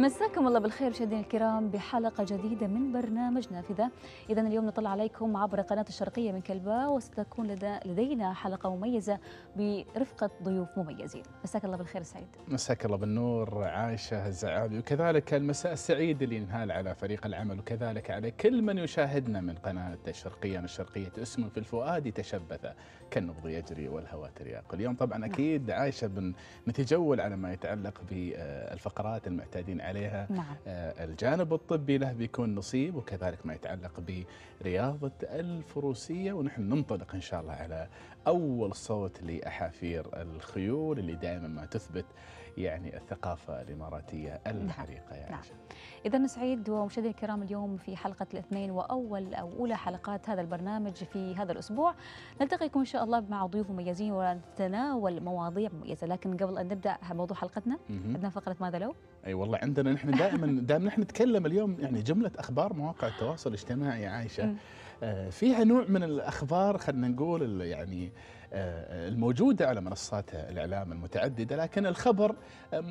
مساكم الله بالخير مشاهدينا الكرام بحلقة جديدة من برنامج نافذة إذا اليوم نطلع عليكم عبر قناة الشرقية من كلباء وستكون لدى لدينا حلقة مميزة برفقة ضيوف مميزين مساك الله بالخير سعيد مساك الله بالنور عائشة الزعابي وكذلك المساء السعيد اللي ينهال على فريق العمل وكذلك على كل من يشاهدنا من قناة الشرقية الشرقية اسم في الفؤاد تشبث كالنبض يجري والهواء ترياق اليوم طبعا نعم. أكيد عائشة بنتجول على ما يتعلق بالفقرات المعتادين عليها نعم. آه، الجانب الطبي له بيكون نصيب وكذلك ما يتعلق برياضة الفروسية ونحن ننطلق إن شاء الله على أول صوت لأحافير الخيول اللي دائما ما تثبت يعني الثقافة الإماراتية الحريقة نعم. نعم. إذا سعيد ومشاهدينا الكرام اليوم في حلقة الاثنين وأول أو أولى حلقات هذا البرنامج في هذا الأسبوع نلتقيكم إن شاء الله مع ضيوف مميزين ونتناول مواضيع مميزة لكن قبل أن نبدأ موضوع حلقتنا عندنا فقرة ماذا لو؟ أي والله عندنا نحن دائما دائما نحن نتكلم اليوم يعني جملة أخبار مواقع التواصل الاجتماعي عايشة آه، فيها نوع من الأخبار خلينا نقول يعني الموجوده على منصات الاعلام المتعدده لكن الخبر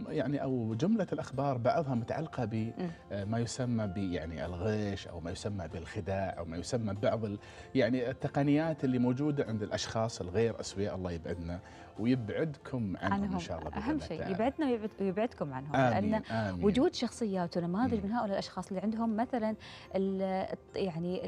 يعني او جمله الاخبار بعضها متعلقه بما يسمى يعني الغش او ما يسمى بالخداع او ما يسمى بعض يعني التقنيات اللي موجوده عند الاشخاص الغير اسوياء الله يبعدنا ويبعدكم عنهم, عنهم ان شاء الله اهم شيء يبعدنا ويبعدكم عنهم آمين لان آمين وجود شخصيات ونماذج من هؤلاء الاشخاص اللي عندهم مثلا يعني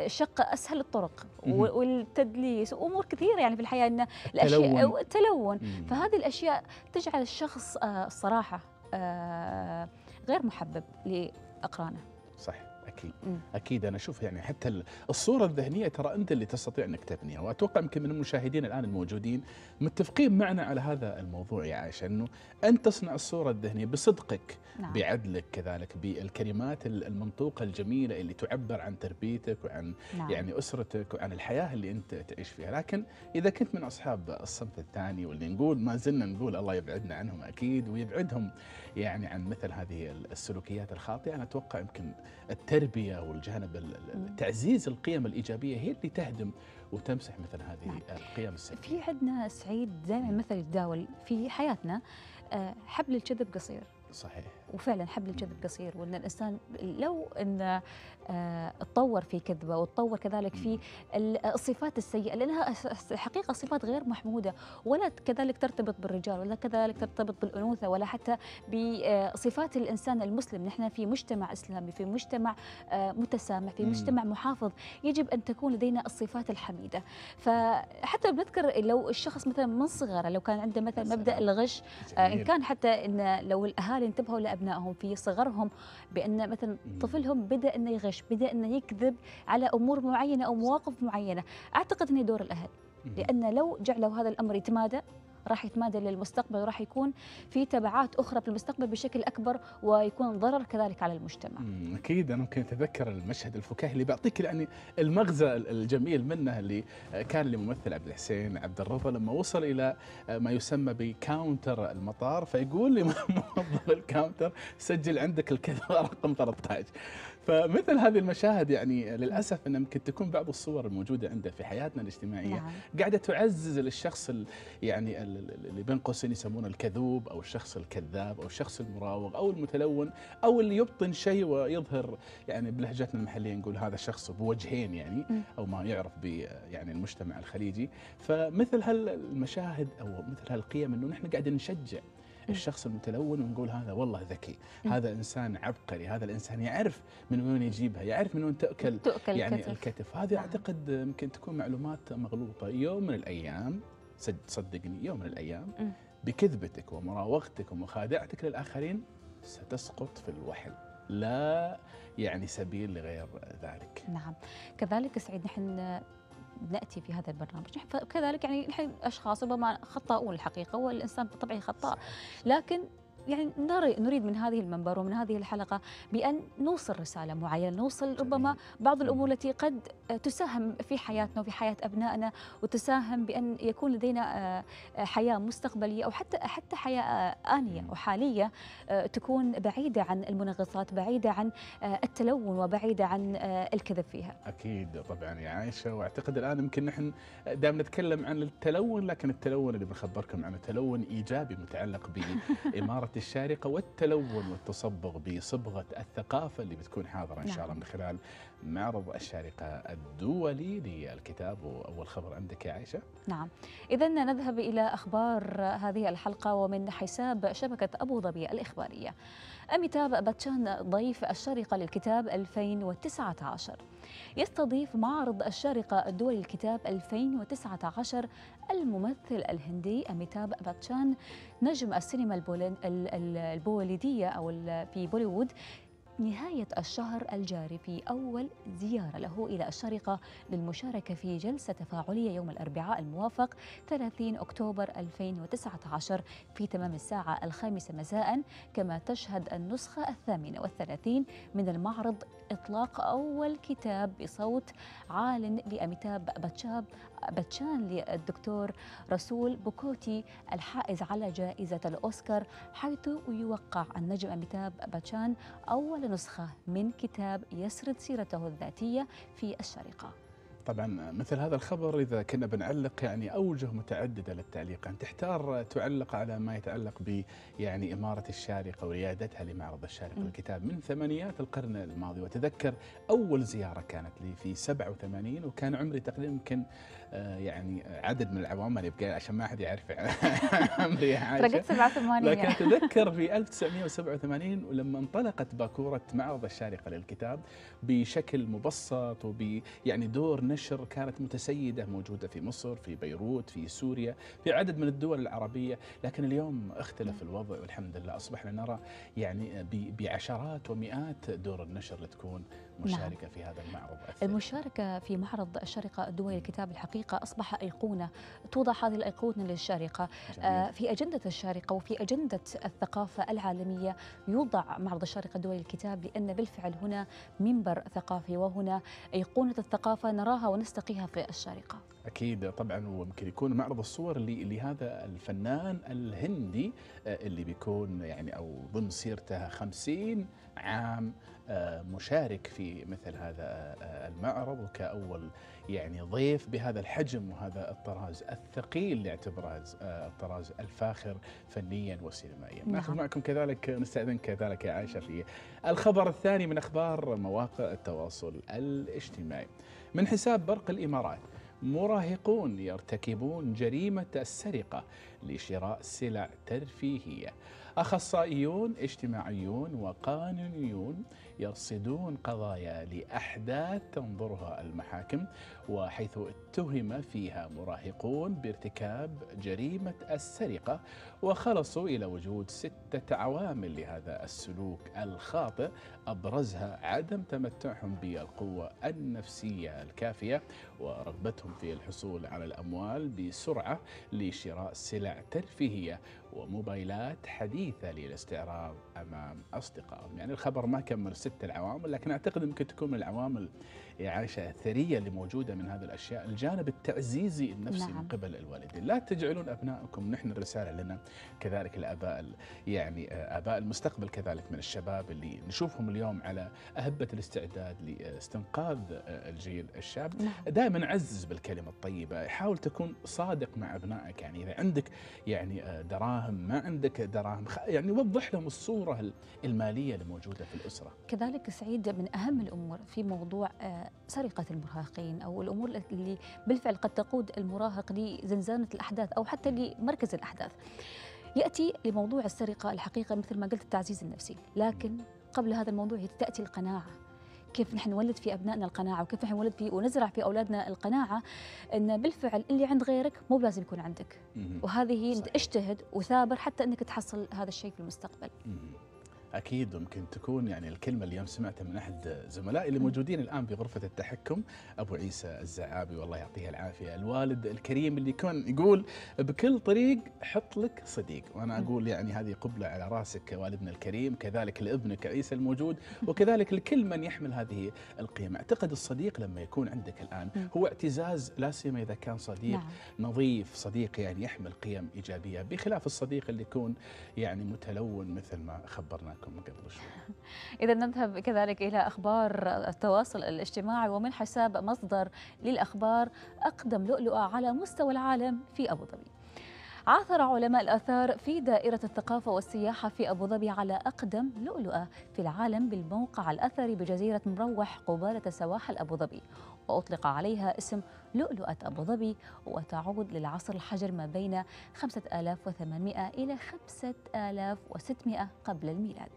الشقة اسهل الطرق والتدليس وامور كثيره يعني في الحياه ان الاشياء تلون فهذه الاشياء تجعل الشخص آه، الصراحه آه، غير محبب لاقرانه صحيح اكيد مم. اكيد انا اشوف يعني حتى الصوره الذهنيه ترى انت اللي تستطيع انك تبنيها واتوقع يمكن من المشاهدين الان الموجودين متفقين معنا على هذا الموضوع يا عائشه انه انت تصنع الصوره الذهنيه بصدقك نعم. بعدلك كذلك بالكلمات المنطوقه الجميله اللي تعبر عن تربيتك وعن نعم. يعني اسرتك وعن الحياه اللي انت تعيش فيها لكن اذا كنت من اصحاب الصنف الثاني واللي نقول ما زلنا نقول الله يبعدنا عنهم اكيد ويبعدهم يعني عن مثل هذه السلوكيات الخاطئه انا اتوقع يمكن التربيه والجانب تعزيز القيم الايجابيه هي اللي تهدم وتمسح مثل هذه نعم. القيم السلبيه. في عندنا سعيد دائما مثل يتداول في حياتنا آه، حبل الكذب قصير. صحيح. وفعلا حبل الجذب قصير وان الانسان لو ان آه، تطور في كذبه وتطور كذلك في آه، الصفات السيئه لانها حقيقه صفات غير محموده ولا كذلك ترتبط بالرجال ولا كذلك ترتبط بالانوثه ولا حتى بصفات آه، الانسان المسلم نحن في مجتمع اسلامي في مجتمع متسامح في مجتمع محافظ يجب ان تكون لدينا الصفات الحميده فحتى بنذكر لو الشخص مثلا من صغره لو كان عنده مثلا مبدا الغش ان كان حتى ان لو الاهالي انتبهوا لابنائهم ابنائهم في صغرهم بان مثلا طفلهم بدا انه يغش بدا انه يكذب على امور معينه او مواقف معينه اعتقد انه دور الاهل لان لو جعلوا هذا الامر يتمادى راح يتمادى للمستقبل وراح يكون في تبعات أخرى في المستقبل بشكل أكبر ويكون ضرر كذلك على المجتمع أكيد أنا ممكن أتذكر المشهد الفكاهي اللي بيعطيك يعني المغزى الجميل منه اللي كان لممثل عبد الحسين عبد الرضا لما وصل إلى ما يسمى بكاونتر المطار فيقول لموظف الكاونتر سجل عندك الكذا رقم 13 فمثل هذه المشاهد يعني للاسف ان يمكن تكون بعض الصور الموجوده عنده في حياتنا الاجتماعيه نعم. قاعده تعزز للشخص يعني اللي بين قوسين يسمونه الكذوب او الشخص الكذاب او الشخص المراوغ او المتلون او اللي يبطن شيء ويظهر يعني بلهجتنا المحليه نقول هذا شخص بوجهين يعني او ما يعرف ب يعني المجتمع الخليجي فمثل هالمشاهد او مثل هالقيم انه نحن قاعدين نشجع إيه. الشخص المتلون ونقول هذا والله ذكي إيه. هذا إنسان عبقري هذا الإنسان يعرف من وين يجيبها يعرف من وين تأكل, تأكل يعني الكتف, الكتف. هذه نعم. أعتقد يمكن تكون معلومات مغلوطة يوم من الأيام صدقني يوم من الأيام إيه. بكذبتك ومراوغتك ومخادعتك للآخرين ستسقط في الوحل لا يعني سبيل لغير ذلك نعم كذلك سعيد نحن ناتي في هذا البرنامج كذلك يعني الحين اشخاص ربما خطاؤون الحقيقه والانسان بطبعه خطاء لكن يعني نريد من هذه المنبر ومن هذه الحلقة بأن نوصل رسالة معينة نوصل ربما بعض الأمور التي قد تساهم في حياتنا وفي حياة أبنائنا وتساهم بأن يكون لدينا آه، آه، حياة مستقبلية أو حتى حتى حياة آه، آنية وحالية تكون بعيدة عن المنغصات بعيدة عن التلون وبعيدة عن الكذب فيها أكيد طبعا يا عائشة وأعتقد الآن يمكن نحن دائما نتكلم عن التلون لكن التلون اللي بنخبركم عنه تلون إيجابي متعلق بإمارة الشارقة والتلون والتصبغ بصبغة الثقافة اللي بتكون حاضرة إن شاء الله نعم. من خلال معرض الشارقة الدولي للكتاب وأول خبر عندك يا عائشة نعم إذا نذهب إلى أخبار هذه الحلقة ومن حساب شبكة أبو ظبي الإخبارية أميتاب باتشان ضيف الشارقة للكتاب 2019 يستضيف معرض الشارقة الدولي للكتاب 2019 الممثل الهندي أميتاب باتشان نجم السينما البوليدية أو في بوليوود نهاية الشهر الجاري في أول زيارة له إلى الشارقة للمشاركة في جلسة تفاعلية يوم الأربعاء الموافق 30 أكتوبر 2019 في تمام الساعة الخامسة مساء كما تشهد النسخة الثامنة والثلاثين من المعرض إطلاق أول كتاب بصوت عال لأميتاب باتشاب بتشان للدكتور رسول بوكوتي الحائز على جائزة الأوسكار حيث يوقع النجم أميتاب باتشان أول نسخة من كتاب يسرد سيرته الذاتية في الشرقة طبعا مثل هذا الخبر اذا كنا بنعلق يعني اوجه متعدده للتعليق، ان تحتار تعلق على ما يتعلق ب يعني اماره الشارقه وريادتها لمعرض الشارقه للكتاب من ثمانيات القرن الماضي، واتذكر اول زياره كانت لي في 87 وكان عمري تقريبا يمكن آه، يعني عدد من العوام اللي يبقى عشان ما حد يعرف عمري فرقت 87 لكن اتذكر يعني. في 1987 ولما انطلقت باكوره معرض الشارقه للكتاب بشكل مبسط وب يعني دور النشر كانت متسيدة موجودة في مصر في بيروت في سوريا في عدد من الدول العربية لكن اليوم اختلف نعم. الوضع والحمد لله أصبحنا نرى يعني بعشرات ومئات دور النشر لتكون مشاركة نعم. في هذا المعرض أثر. المشاركة في معرض الشارقة الدولي لكتاب الحقيقة أصبح أيقونة توضع هذه الأيقونة للشارقة جميل. آه، في أجندة الشارقة وفي أجندة الثقافة العالمية يوضع معرض الشارقة الدولي الكتاب لأن بالفعل هنا منبر ثقافي وهنا أيقونة الثقافة نراها ونستقيها في الشارقة أكيد طبعا ويمكن يكون معرض الصور لهذا الفنان الهندي آه، اللي بيكون يعني أو ضمن سيرته خمسين عام مشارك في مثل هذا آه، آه، المعرض وكأول يعني ضيف بهذا الحجم وهذا الطراز الثقيل لاعتبراز آه، الطراز الفاخر فنيا وسينمائيا نعم. ناخذ معكم كذلك نستأذن كذلك يا عائشة في الخبر الثاني من أخبار مواقع التواصل الاجتماعي من حساب برق الإمارات مراهقون يرتكبون جريمة السرقة لشراء سلع ترفيهية أخصائيون اجتماعيون وقانونيون يرصدون قضايا لأحداث تنظرها المحاكم وحيث اتهم فيها مراهقون بارتكاب جريمة السرقة وخلصوا إلى وجود ستة عوامل لهذا السلوك الخاطئ أبرزها عدم تمتعهم بالقوة النفسية الكافية ورغبتهم في الحصول على الأموال بسرعة لشراء سلع ترفيهية وموبايلات حديثة للاستعراض أمام أصدقائهم يعني الخبر ما كمل ست العوامل لكن أعتقد يمكن تكون من العوامل إعاشة الثرية اللي موجودة من هذه الأشياء الجانب التعزيزي النفسي نعم. من قبل الوالدين لا تجعلون أبنائكم نحن الرسالة لنا كذلك الآباء يعني آه، آباء المستقبل كذلك من الشباب اللي نشوفهم اليوم على أهبة الاستعداد لاستنقاذ آه، الجيل الشاب نعم. دائما عزز بالكلمة الطيبة حاول تكون صادق مع أبنائك يعني إذا عندك يعني آه، دراهم ما عندك دراهم يعني وضح لهم الصورة المالية اللي موجودة في الأسرة كذلك سعيد من أهم الأمور في موضوع سرقة المراهقين أو الأمور اللي بالفعل قد تقود المراهق لزنزانة الأحداث أو حتى لمركز الأحداث يأتي لموضوع السرقة الحقيقة مثل ما قلت التعزيز النفسي لكن قبل هذا الموضوع تأتي القناعة كيف نحن نولد في أبنائنا القناعة وكيف نحن نولد في ونزرع في أولادنا القناعة أن بالفعل اللي عند غيرك مو لازم يكون عندك وهذه اجتهد وثابر حتى أنك تحصل هذا الشيء في المستقبل اكيد ممكن تكون يعني الكلمه اليوم سمعتها من احد زملائي اللي موجودين الان بغرفه التحكم ابو عيسى الزعابي والله يعطيه العافيه الوالد الكريم اللي كان يقول بكل طريق حط لك صديق وانا اقول يعني هذه قبله على راسك والدنا الكريم كذلك لابنك عيسى الموجود وكذلك لكل من يحمل هذه القيم اعتقد الصديق لما يكون عندك الان هو اعتزاز لا سيما اذا كان صديق نعم. نظيف صديق يعني يحمل قيم ايجابيه بخلاف الصديق اللي يكون يعني متلون مثل ما خبرناكم معكم قبل شوي إذا نذهب كذلك إلى أخبار التواصل الاجتماعي ومن حساب مصدر للأخبار أقدم لؤلؤة على مستوى العالم في أبو ظبي عثر علماء الآثار في دائرة الثقافة والسياحة في أبو ظبي على أقدم لؤلؤة في العالم بالموقع الأثري بجزيرة مروح قبالة سواحل أبو ظبي وأطلق عليها اسم لؤلؤة أبو ظبي وتعود للعصر الحجر ما بين 5800 إلى 5600 قبل الميلاد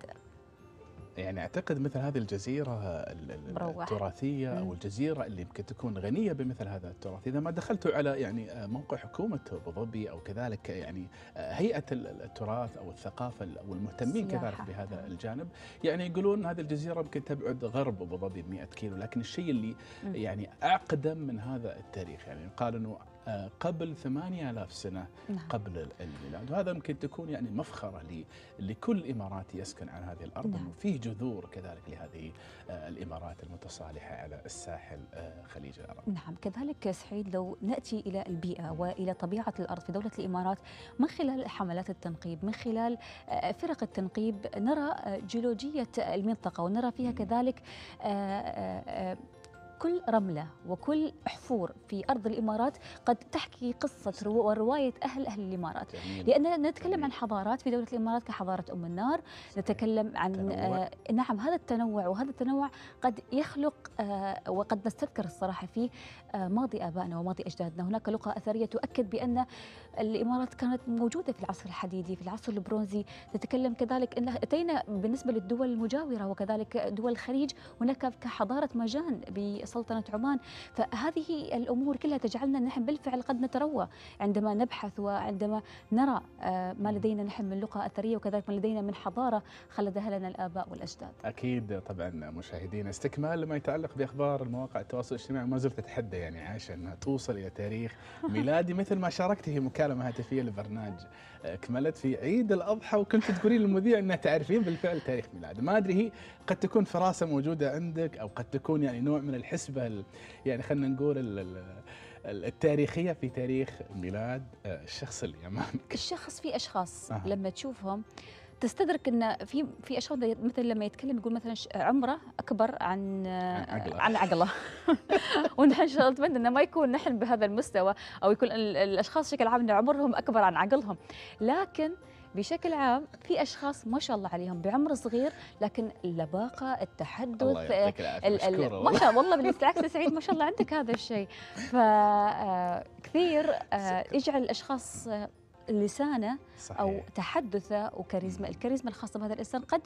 يعني اعتقد مثل هذه الجزيره التراثيه او الجزيره اللي يمكن تكون غنيه بمثل هذا التراث اذا ما دخلتوا على يعني آه، موقع حكومه ابو ظبي او كذلك يعني آه، هيئه التراث او الثقافه او المهتمين كذلك بهذا الجانب يعني يقولون هذه الجزيره يمكن تبعد غرب ابو ظبي 100 كيلو لكن الشيء اللي يعني اقدم من هذا التاريخ يعني قال انه آه، قبل 8000 سنة نعم. قبل الميلاد وهذا يمكن تكون يعني مفخرة لي لكل إماراتي يسكن على هذه الأرض نعم. أنه جذور كذلك لهذه آه، الإمارات المتصالحة على الساحل آه، خليج العرب نعم كذلك سعيد لو نأتي إلى البيئة وإلى طبيعة الأرض في دولة الإمارات من خلال حملات التنقيب من خلال فرق التنقيب نرى جيولوجية المنطقة ونرى فيها كذلك كل رملة وكل حفور في أرض الإمارات قد تحكي قصة ورواية أهل أهل الإمارات جميل. لأننا نتكلم جميل. عن حضارات في دولة الإمارات كحضارة أم النار نتكلم عن آه نعم هذا التنوع وهذا التنوع قد يخلق آه وقد نستذكر الصراحة فيه آه ماضي آبائنا وماضي أجدادنا هناك لغة أثرية تؤكد بأن الإمارات كانت موجودة في العصر الحديدي في العصر البرونزي نتكلم كذلك أن أتينا بالنسبة للدول المجاورة وكذلك دول الخليج هناك كحضارة مجان سلطنة عمان فهذه الأمور كلها تجعلنا نحن بالفعل قد نتروى عندما نبحث وعندما نرى آه، ما لدينا نحن من لغة أثرية وكذلك ما لدينا من حضارة خلدها لنا الآباء والأجداد أكيد طبعا مشاهدينا استكمال ما يتعلق بأخبار المواقع التواصل الاجتماعي ما زلت أتحدى يعني عائشة أنها توصل إلى تاريخ ميلادي مثل ما شاركتي في مكالمة هاتفية لبرنامج كملت في عيد الاضحى وكنت تقولين للمذيع انها تعرفين بالفعل تاريخ ميلاده، ما ادري هي قد تكون فراسه موجوده عندك او قد تكون يعني نوع من الحسبه يعني خلينا نقول التاريخيه في تاريخ ميلاد آه، الشخص اللي امامك. الشخص في اشخاص أه. لما تشوفهم تستدرك ان في في اشخاص مثل لما يتكلم يقول مثلا عمره اكبر عن عقله. عن عقله ونحن ان شاء الله نتمنى انه ما يكون نحن بهذا المستوى او يكون الاشخاص بشكل عام ان عمرهم اكبر عن عقلهم لكن بشكل عام في اشخاص ما شاء الله عليهم بعمر صغير لكن اللباقه التحدث الله يعطيك آه، العافيه ما شاء والله بالعكس سعيد ما شاء الله عندك هذا الشيء فكثير آه، آه، يجعل الاشخاص لسانه صحيح. او تحدثه وكاريزما الكاريزما الخاصه بهذا الانسان قد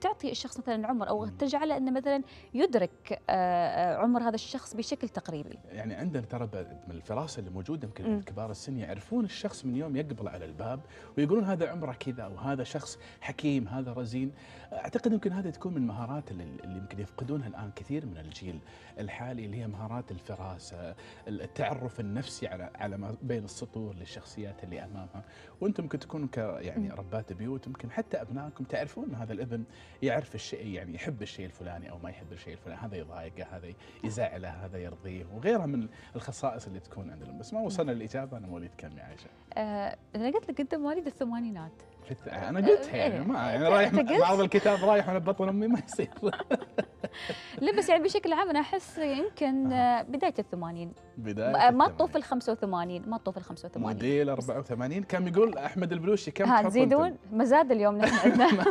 تعطي الشخص مثلا عمر او تجعله انه مثلا يدرك آه، آه، عمر هذا الشخص بشكل تقريبي. يعني عندنا ترى من الفراسه اللي موجوده يمكن عند كبار السن يعرفون الشخص من يوم يقبل على الباب ويقولون هذا عمره كذا وهذا شخص حكيم هذا رزين اعتقد يمكن هذه تكون من المهارات اللي يمكن يفقدونها الان كثير من الجيل الحالي اللي هي مهارات الفراسه التعرف النفسي على على ما بين السطور للشخصيات اللي امامها وانتم ممكن تكونوا يعني ربات بيوت يمكن حتى ابنائكم تعرفون هذا الابن يعرف الشيء يعني يحب الشيء الفلاني او ما يحب الشيء الفلاني هذا يضايقه هذا يزعله هذا يرضيه وغيرها من الخصائص اللي تكون عندنا بس ما وصلنا للاجابه انا مواليد كم يا عائشه؟ آه انا قلت لك انت مواليد الثمانينات في انا أه، قلتها يعني إيه. ما يعني رايح بعض الكتاب رايح من بطن امي ما يصير لا بس يعني بشكل عام انا احس يمكن آه، بدايه الثمانين بدايه ما تطوف ال 85 ما تطوف ال 85 موديل 84 كم يقول احمد البلوشي كم ها تزيدون مزاد اليوم نحن عندنا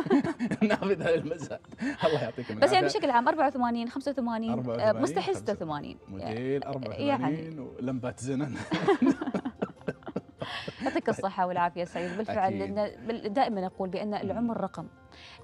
ناخذ هذا المزاد الله يعطيكم بس يعني بشكل عام 84 85 آه، مستحيل 86 موديل 84 ولمبات زنن يعطيك الصحه والعافيه سعيد بالفعل لان دائما اقول بان العمر رقم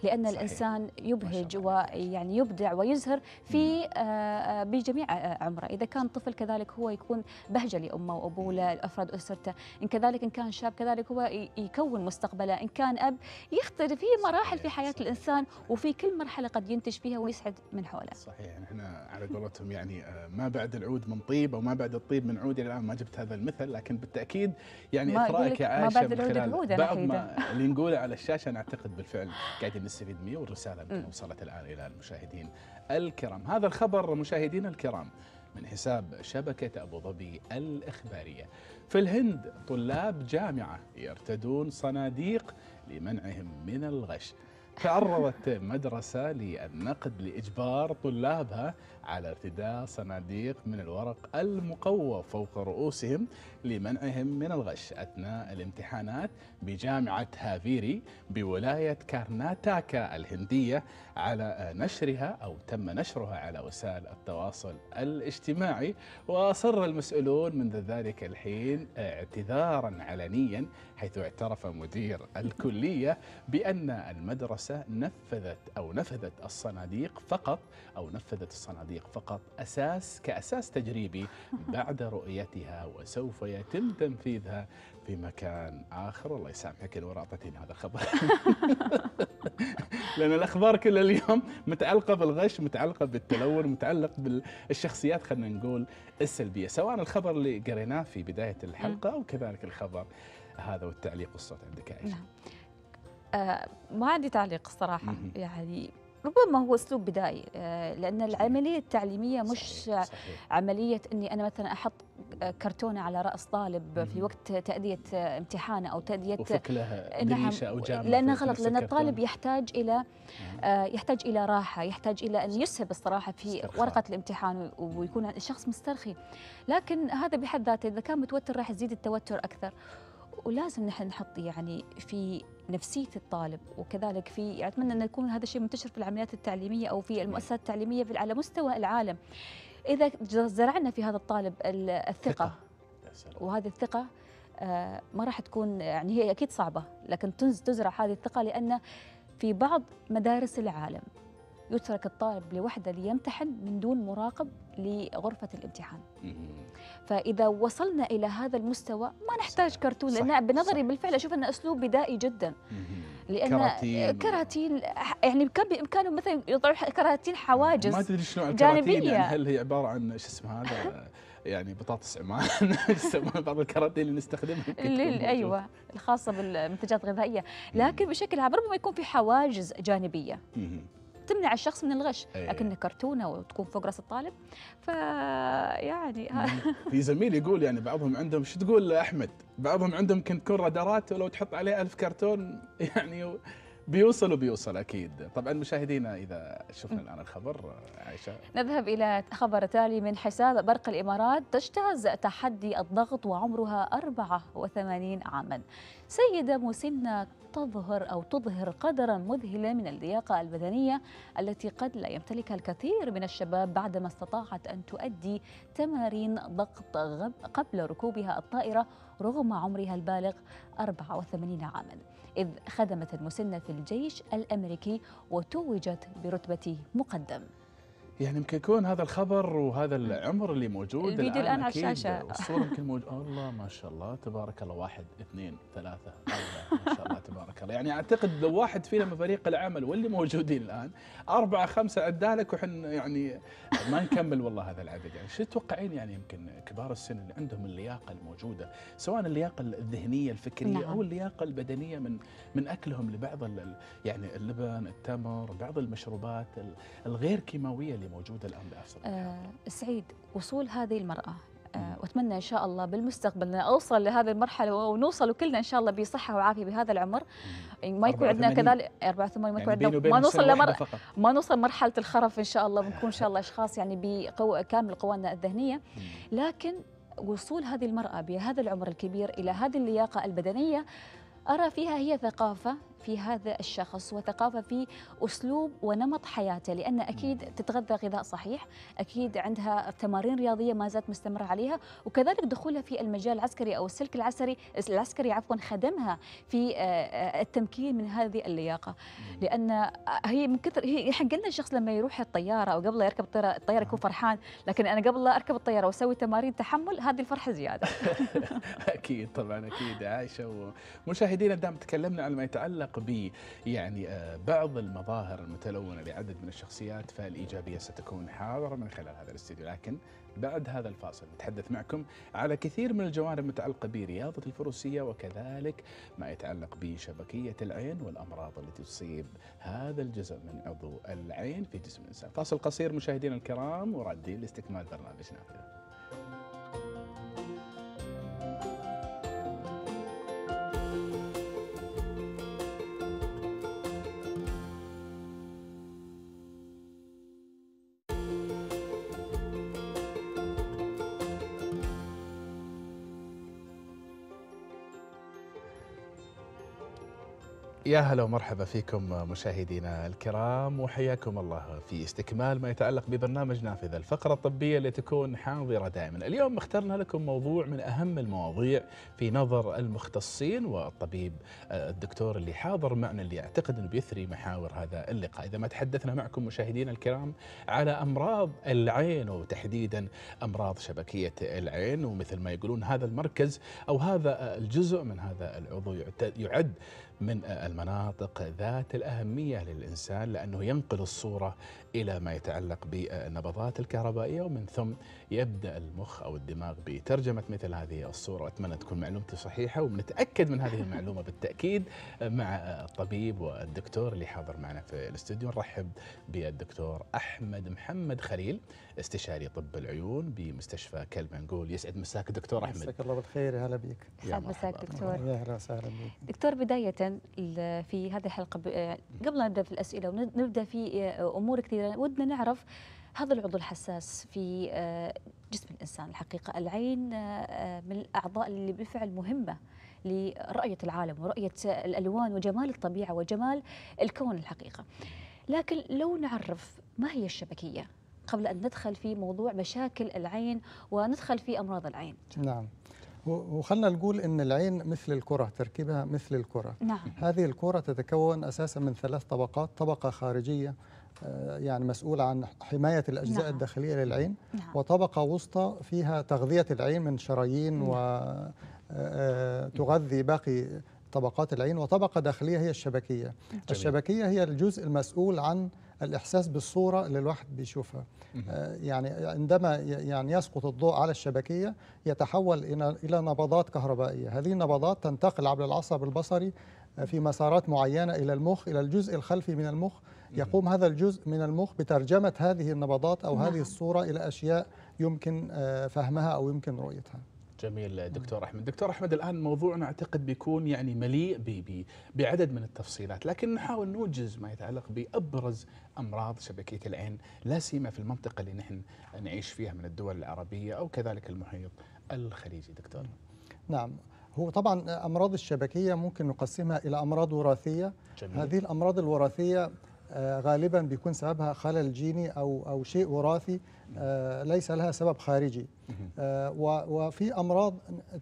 لان صحيح. الانسان يبهج ويعني يبدع ويزهر في آه، آه، بجميع آه، عمره اذا كان طفل كذلك هو يكون بهجه لامه وابوه لافراد اسرته ان كذلك ان كان شاب كذلك هو يكون مستقبله ان كان اب يختلف في مراحل في حياه الانسان وفي كل مرحله قد ينتج فيها ويسعد من حوله صحيح احنا على قولتهم يعني ما بعد العود من طيب او ما بعد الطيب من عود الى الان ما جبت هذا المثل لكن بالتاكيد يعني رايك يا عائشه من خلال بعض ما اللي نقوله على الشاشه انا اعتقد بالفعل قاعدين نستفيد منه والرساله وصلت الان الى المشاهدين الكرام هذا الخبر مشاهدينا الكرام من حساب شبكة أبو ظبي الإخبارية في الهند طلاب جامعة يرتدون صناديق لمنعهم من الغش تعرضت مدرسة للنقد لإجبار طلابها على ارتداء صناديق من الورق المقوى فوق رؤوسهم لمنعهم من الغش أثناء الامتحانات بجامعة هافيري بولاية كارناتاكا الهندية على نشرها أو تم نشرها على وسائل التواصل الاجتماعي وأصر المسؤولون منذ ذلك الحين اعتذارا علنيا حيث اعترف مدير الكلية بأن المدرسة نفذت أو نفذت الصناديق فقط أو نفذت الصناديق فقط أساس كأساس تجريبي بعد رؤيتها وسوف يتم تنفيذها في مكان اخر الله يسامحك لو اعطيتيني هذا الخبر لان الاخبار كل اليوم متعلقه بالغش متعلقه بالتلون متعلق بالشخصيات خلينا نقول السلبيه سواء الخبر اللي قريناه في بدايه الحلقه او كذلك الخبر هذا والتعليق والصوت عندك عايشه نعم. آه ما عندي تعليق الصراحه يعني ربما هو اسلوب بدائي آه، لان العمليه التعليميه مش صحيح. صحيح. عمليه اني انا مثلا احط آه، كرتونه على راس طالب في وقت تاديه آه، امتحانه او تاديه وفك لها نعم او جامعه لانه غلط لان الطالب يحتاج الى نعم. يحتاج الى راحه يحتاج الى ان يسهب الصراحه في استرخاء. ورقه الامتحان ويكون الشخص مسترخي لكن هذا بحد ذاته اذا كان متوتر راح يزيد التوتر اكثر ولازم نحن نحط يعني في نفسيه الطالب وكذلك في اتمنى ان يكون هذا الشيء منتشر في العمليات التعليميه او في المؤسسات التعليميه في على مستوى العالم اذا زرعنا في هذا الطالب الثقه وهذه الثقه آه، ما راح تكون يعني هي اكيد صعبه لكن تزرع هذه الثقه لان في بعض مدارس العالم يترك الطالب لوحده ليمتحن من دون مراقب لغرفه الامتحان فاذا وصلنا الى هذا المستوى ما نحتاج كرتون لان بنظري صح بالفعل اشوف انه اسلوب بدائي جدا لان كراتين, كراتين يعني كان بامكانه مثلا يطلعوا كراتين حواجز ما تدري شنو الكراتين يعني هل هي عباره عن شو اسمه هذا يعني بطاطس عمان بعض الكراتين اللي نستخدمها ايوه الخاصه بالمنتجات الغذائيه لكن بشكل عام ربما يكون في حواجز جانبيه تمنع الشخص من الغش أيه. لكن كرتونه وتكون فوق راس الطالب فيعني في زميل يقول يعني بعضهم عندهم شو تقول احمد بعضهم عندهم يمكن تكون رادارات ولو تحط عليه ألف كرتون يعني بيوصل وبيوصل اكيد طبعا مشاهدينا اذا شفنا الان الخبر عائشه نذهب الى خبر تالي من حساب برق الامارات تجتاز تحدي الضغط وعمرها 84 عاما سيده مسنه تظهر او تظهر قدرا مذهلا من اللياقه البدنيه التي قد لا يمتلكها الكثير من الشباب بعدما استطاعت ان تؤدي تمارين ضغط قبل ركوبها الطائره رغم عمرها البالغ 84 عاما إذ خدمت المسنة في الجيش الأمريكي وتوجت برتبة مقدم يعني يمكن يكون هذا الخبر وهذا العمر اللي موجود الفيديو الان, الآن على الشاشه الصوره يمكن موجوده الله ما شاء الله تبارك الله واحد اثنين ثلاثه اربعه ما شاء الله تبارك الله يعني اعتقد لو واحد فينا من فريق العمل واللي موجودين الان اربعه خمسه عدالك وحن يعني ما نكمل والله هذا العدد يعني شو تتوقعين يعني يمكن كبار السن اللي عندهم اللياقه الموجوده سواء اللياقه الذهنيه الفكريه نعم. او اللياقه البدنيه من من اكلهم لبعض يعني اللبن التمر بعض المشروبات الغير كيماويه اللي موجوده الان بافسر آه سعيد وصول هذه المراه آه واتمنى ان شاء الله بالمستقبل اوصل لهذه المرحله ونوصل كلنا ان شاء الله بصحه وعافيه بهذا العمر ما يكون عندنا كذلك 84 ما يكون يعني عندنا ما نوصل لمر... ما نوصل مرحله الخرف ان شاء الله بنكون ان شاء الله اشخاص يعني بقو... كامل قوانا الذهنيه لكن وصول هذه المراه بهذا العمر الكبير الى هذه اللياقه البدنيه أرى فيها هي ثقافة في هذا الشخص وثقافه في اسلوب ونمط حياته لان اكيد نعم. تتغذى غذاء صحيح اكيد عندها تمارين رياضيه ما زالت مستمره عليها وكذلك دخولها في المجال العسكري او السلك العسكري العسكري عفوا خدمها في آه، آه، التمكين من هذه اللياقه نعم. لان آه، هي من كثر هي حق لنا الشخص لما يروح الطياره او قبل يركب الطياره يكون نعم. فرحان لكن انا قبل لا اركب الطياره واسوي تمارين تحمل هذه الفرحه زياده اكيد طبعا اكيد عايشه ومشاهدينا دام تكلمنا عن ما يتعلق تتعلق ب يعني آه، بعض المظاهر المتلونه لعدد من الشخصيات فالايجابيه ستكون حاضره من خلال هذا الاستديو لكن بعد هذا الفاصل نتحدث معكم على كثير من الجوانب المتعلقه برياضه الفروسيه وكذلك ما يتعلق بشبكيه العين والامراض التي تصيب هذا الجزء من عضو العين في جسم الانسان. فاصل قصير مشاهدينا الكرام ورادين لاستكمال برنامجنا. يا هلا ومرحبا فيكم مشاهدينا الكرام وحياكم الله في استكمال ما يتعلق ببرنامج نافذه الفقره الطبيه اللي تكون حاضره دائما، اليوم اخترنا لكم موضوع من اهم المواضيع في نظر المختصين والطبيب آه، الدكتور اللي حاضر معنا اللي اعتقد انه بيثري محاور هذا اللقاء، اذا ما تحدثنا معكم مشاهدينا الكرام على امراض العين وتحديدا امراض شبكيه العين ومثل ما يقولون هذا المركز او هذا الجزء من هذا العضو يعد من المناطق ذات الأهمية للإنسان لأنه ينقل الصورة إلى ما يتعلق بالنبضات الكهربائية ومن ثم يبدا المخ او الدماغ بترجمه مثل هذه الصوره واتمنى تكون معلومتي صحيحه وبنتاكد من هذه المعلومه بالتاكيد مع الطبيب والدكتور اللي حاضر معنا في الاستوديو نرحب بالدكتور احمد محمد خليل استشاري طب العيون بمستشفى كلمنقول يسعد مساك دكتور احمد مساك الله بالخير هلا بك يسعد مساك دكتور يا اهلا وسهلا بك دكتور بدايه في هذه الحلقه آه، قبل ما نبدا في الاسئله ونبدا في آه، امور كثيره ودنا نعرف هذا العضو الحساس في آه، جسم الإنسان الحقيقة العين آه، آه، من الأعضاء اللي بفعل مهمة لرؤية العالم ورؤية الألوان وجمال الطبيعة وجمال الكون الحقيقة لكن لو نعرف ما هي الشبكية قبل أن ندخل في موضوع مشاكل العين وندخل في أمراض العين نعم وخلنا نقول ان العين مثل الكره تركيبها مثل الكره نعم. هذه الكره تتكون اساسا من ثلاث طبقات طبقه خارجيه آه، يعني مسؤول عن حماية الأجزاء نعم. الداخلية للعين نعم. وطبقة وسطى فيها تغذية العين من شرايين نعم. وتغذي آه، آه، باقي طبقات العين وطبقة داخلية هي الشبكية جميل. الشبكية هي الجزء المسؤول عن الإحساس بالصورة اللي الواحد بيشوفها يعني عندما يعني يسقط الضوء على الشبكية يتحول إلى نبضات كهربائية هذه النبضات تنتقل عبر العصب البصري في مسارات معينة إلى المخ إلى الجزء الخلفي من المخ يقوم هذا الجزء من المخ بترجمة هذه النبضات أو نعم. هذه الصورة إلى أشياء يمكن آه، فهمها أو يمكن رؤيتها جميل نعم. دكتور احمد دكتور احمد الان موضوعنا اعتقد بيكون يعني مليء بي بعدد من التفصيلات لكن نحاول نوجز ما يتعلق بابرز امراض شبكيه العين لا سيما في المنطقه اللي نحن نعيش فيها من الدول العربيه او كذلك المحيط الخليجي دكتور نعم هو طبعا امراض الشبكيه ممكن نقسمها الى امراض وراثيه جميل. هذه الامراض الوراثيه آه، غالبا بيكون سببها خلل جيني او او شيء وراثي آه، ليس لها سبب خارجي آه، وفي امراض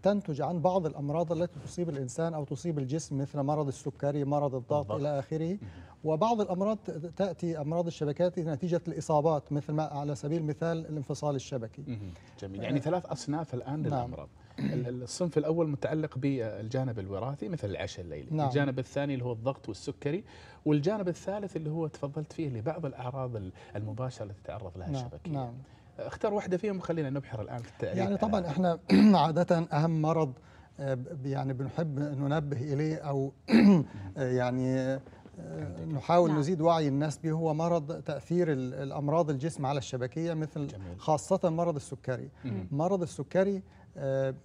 تنتج عن بعض الامراض التي تصيب الانسان او تصيب الجسم مثل مرض السكري مرض الضغط الى اخره وبعض الامراض تاتي امراض الشبكات نتيجه الاصابات مثل ما على سبيل المثال الانفصال الشبكي جميل يعني ثلاث اصناف الان نعم. للامراض الصنف الاول متعلق بالجانب الوراثي مثل العشاء الليلي نعم. الجانب الثاني اللي هو الضغط والسكري والجانب الثالث اللي هو تفضلت فيه لبعض الاعراض المباشره التي تتعرض لها نعم الشبكيه نعم اختار واحده فيهم وخلينا نبحر الان في التأليف يعني طبعا احنا عاده اهم مرض آه، يعني بنحب ننبه اليه او آه، يعني آه، نحاول نعم. نزيد وعي الناس به هو مرض تأثير الأمراض الجسم على الشبكية مثل جميل. خاصة مرض السكري مم. مرض السكري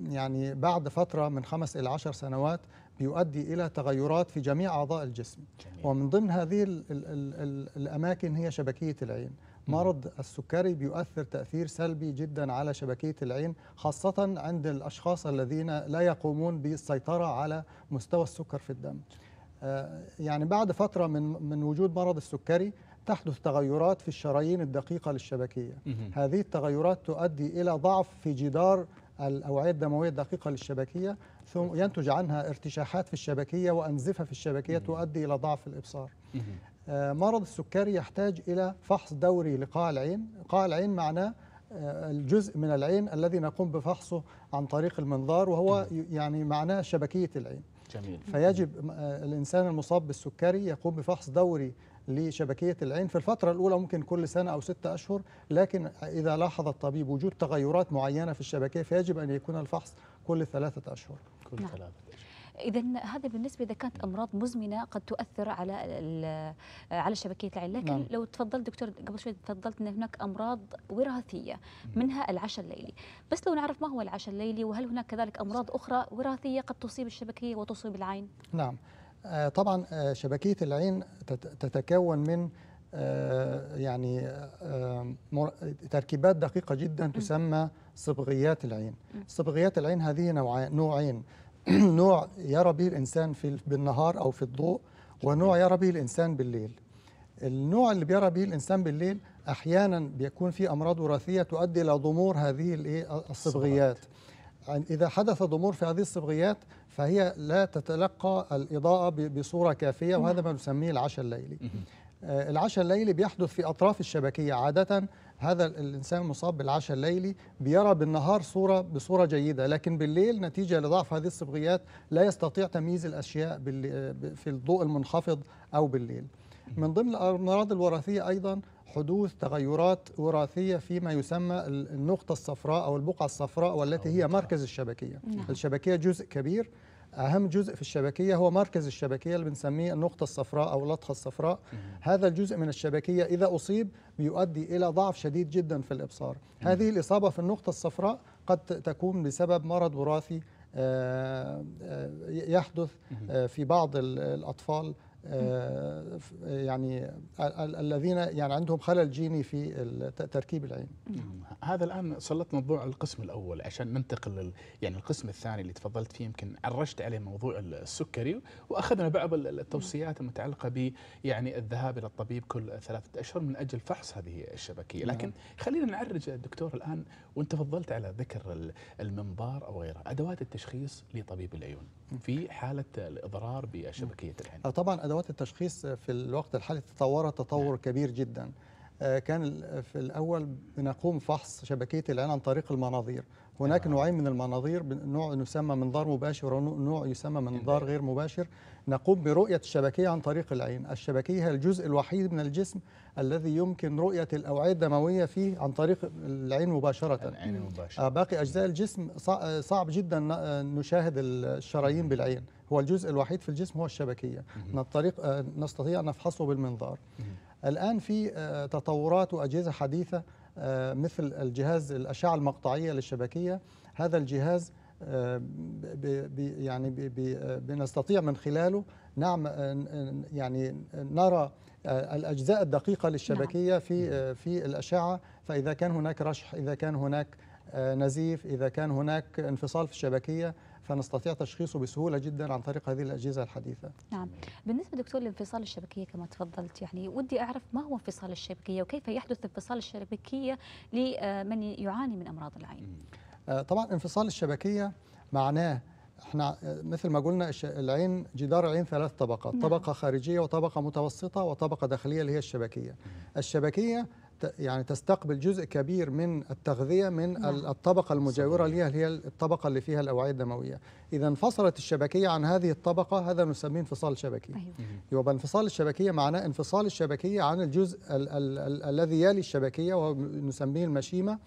يعني بعد فترة من خمس إلى عشر سنوات بيؤدي إلى تغيرات في جميع أعضاء الجسم جميل. ومن ضمن هذه الـ الـ الـ الأماكن هي شبكية العين مرض السكري بيؤثر تأثير سلبي جدا على شبكية العين خاصة عند الأشخاص الذين لا يقومون بالسيطرة على مستوى السكر في الدم آه، يعني بعد فترة من, من وجود مرض السكري تحدث تغيرات في الشرايين الدقيقة للشبكية هذه التغيرات تؤدي إلى ضعف في جدار الاوعيه الدمويه الدقيقه للشبكيه ثم ينتج عنها ارتشاحات في الشبكيه وانزفه في الشبكيه تؤدي الى ضعف الابصار آه، مرض السكري يحتاج الى فحص دوري لقاع العين قاع العين معناه آه، الجزء من العين الذي نقوم بفحصه عن طريق المنظار وهو يعني معناه شبكيه العين جميل. فيجب آه، الانسان المصاب بالسكري يقوم بفحص دوري لشبكية العين في الفترة الأولى ممكن كل سنة أو ستة أشهر لكن إذا لاحظ الطبيب وجود تغيرات معينة في الشبكية فيجب أن يكون الفحص كل ثلاثة أشهر كل نعم. ثلاثة أشهر اذا هذا بالنسبه اذا كانت امراض مزمنه قد تؤثر على على شبكيه العين لكن نعم. لو تفضلت دكتور قبل شوي تفضلت ان هناك امراض وراثيه منها العشاء الليلي بس لو نعرف ما هو العشاء الليلي وهل هناك كذلك امراض اخرى وراثيه قد تصيب الشبكيه وتصيب العين نعم آه، طبعا آه، شبكيه العين تتكون من آه، يعني تركيبات دقيقه جدا تسمى صبغيات العين صبغيات العين هذه نوعين نوع يرى به الانسان في بالنهار او في الضوء ونوع يرى به الانسان بالليل النوع اللي بيرى به الانسان بالليل احيانا بيكون في امراض وراثيه تؤدي الى ضمور هذه الايه الصبغيات يعني إذا حدث ضمور في هذه الصبغيات فهي لا تتلقى الإضاءة بصورة كافية وهذا ما نسميه العشاء الليلي آه، العشاء الليلي بيحدث في أطراف الشبكية عادة هذا الإنسان المصاب بالعشاء الليلي بيرى بالنهار صورة بصورة جيدة لكن بالليل نتيجة لضعف هذه الصبغيات لا يستطيع تمييز الأشياء في الضوء المنخفض أو بالليل من ضمن الأمراض الوراثية أيضا حدوث تغيرات وراثية فيما يسمى النقطة الصفراء أو البقعة الصفراء والتي هي مركز الشبكية نعم. الشبكية جزء كبير أهم جزء في الشبكية هو مركز الشبكية اللي بنسميه النقطة الصفراء أو اللطخة الصفراء هذا الجزء من الشبكية إذا أصيب بيؤدي إلى ضعف شديد جدا في الإبصار هذه الإصابة في النقطة الصفراء قد تكون بسبب مرض وراثي آه، آه، يحدث آه، في بعض الأطفال آه، يعني الذين يعني عندهم خلل جيني في تركيب العين هذا الان سلطنا الضوء على القسم الاول عشان ننتقل يعني القسم الثاني اللي تفضلت فيه يمكن عرجت عليه موضوع السكري واخذنا بعض التوصيات المتعلقه ب يعني الذهاب الى الطبيب كل ثلاثه اشهر من اجل فحص هذه الشبكيه نعم. لكن خلينا نعرج دكتور الان وانت تفضلت على ذكر المنبار او غيره ادوات التشخيص لطبيب العيون في حاله الاضرار بشبكيه نعم. العين طبعا أدوات ادوات التشخيص في الوقت الحالي تطورت تطور نعم. كبير جدا آه، كان في الاول بنقوم فحص شبكيه العين عن طريق المناظير هناك آه. نوعين من المناظير نوع يسمى منظار مباشر ونوع يسمى منظار غير مباشر نقوم برؤيه الشبكيه عن طريق العين الشبكيه هي الجزء الوحيد من الجسم الذي يمكن رؤيه الاوعيه الدمويه فيه عن طريق العين مباشره العين مباشره آه، باقي اجزاء الجسم صعب جدا آه، نشاهد الشرايين نعم. بالعين هو الجزء الوحيد في الجسم هو الشبكيه الطريق آه، نستطيع ان نفحصه بالمنظار الان في آه، تطورات واجهزه حديثه آه، مثل الجهاز الاشعه المقطعيه للشبكيه هذا الجهاز يعني بنستطيع من خلاله نعم يعني نرى الاجزاء الدقيقه للشبكيه نعم. في في الاشعه فاذا كان هناك رشح اذا كان هناك نزيف اذا كان هناك انفصال في الشبكيه فنستطيع تشخيصه بسهولة جدا عن طريق هذه الأجهزة الحديثة نعم بالنسبة دكتور لانفصال الشبكية كما تفضلت يعني ودي أعرف ما هو انفصال الشبكية وكيف يحدث انفصال الشبكية لمن يعاني من أمراض العين آه، طبعا انفصال الشبكية معناه احنا آه، مثل ما قلنا العين جدار العين ثلاث طبقات نعم. طبقه خارجيه وطبقه متوسطه وطبقه داخليه اللي هي الشبكيه الشبكيه يعني تستقبل جزء كبير من التغذية من نعم. الطبقة المجاورة لها اللي هي الطبقة اللي فيها الأوعية الدموية إذا انفصلت الشبكية عن هذه الطبقة هذا نسميه انفصال شبكي أيوة. يبقى انفصال الشبكية معناه انفصال الشبكية عن الجزء ال ال ال الذي يلي الشبكية ونسميه المشيمة نعم.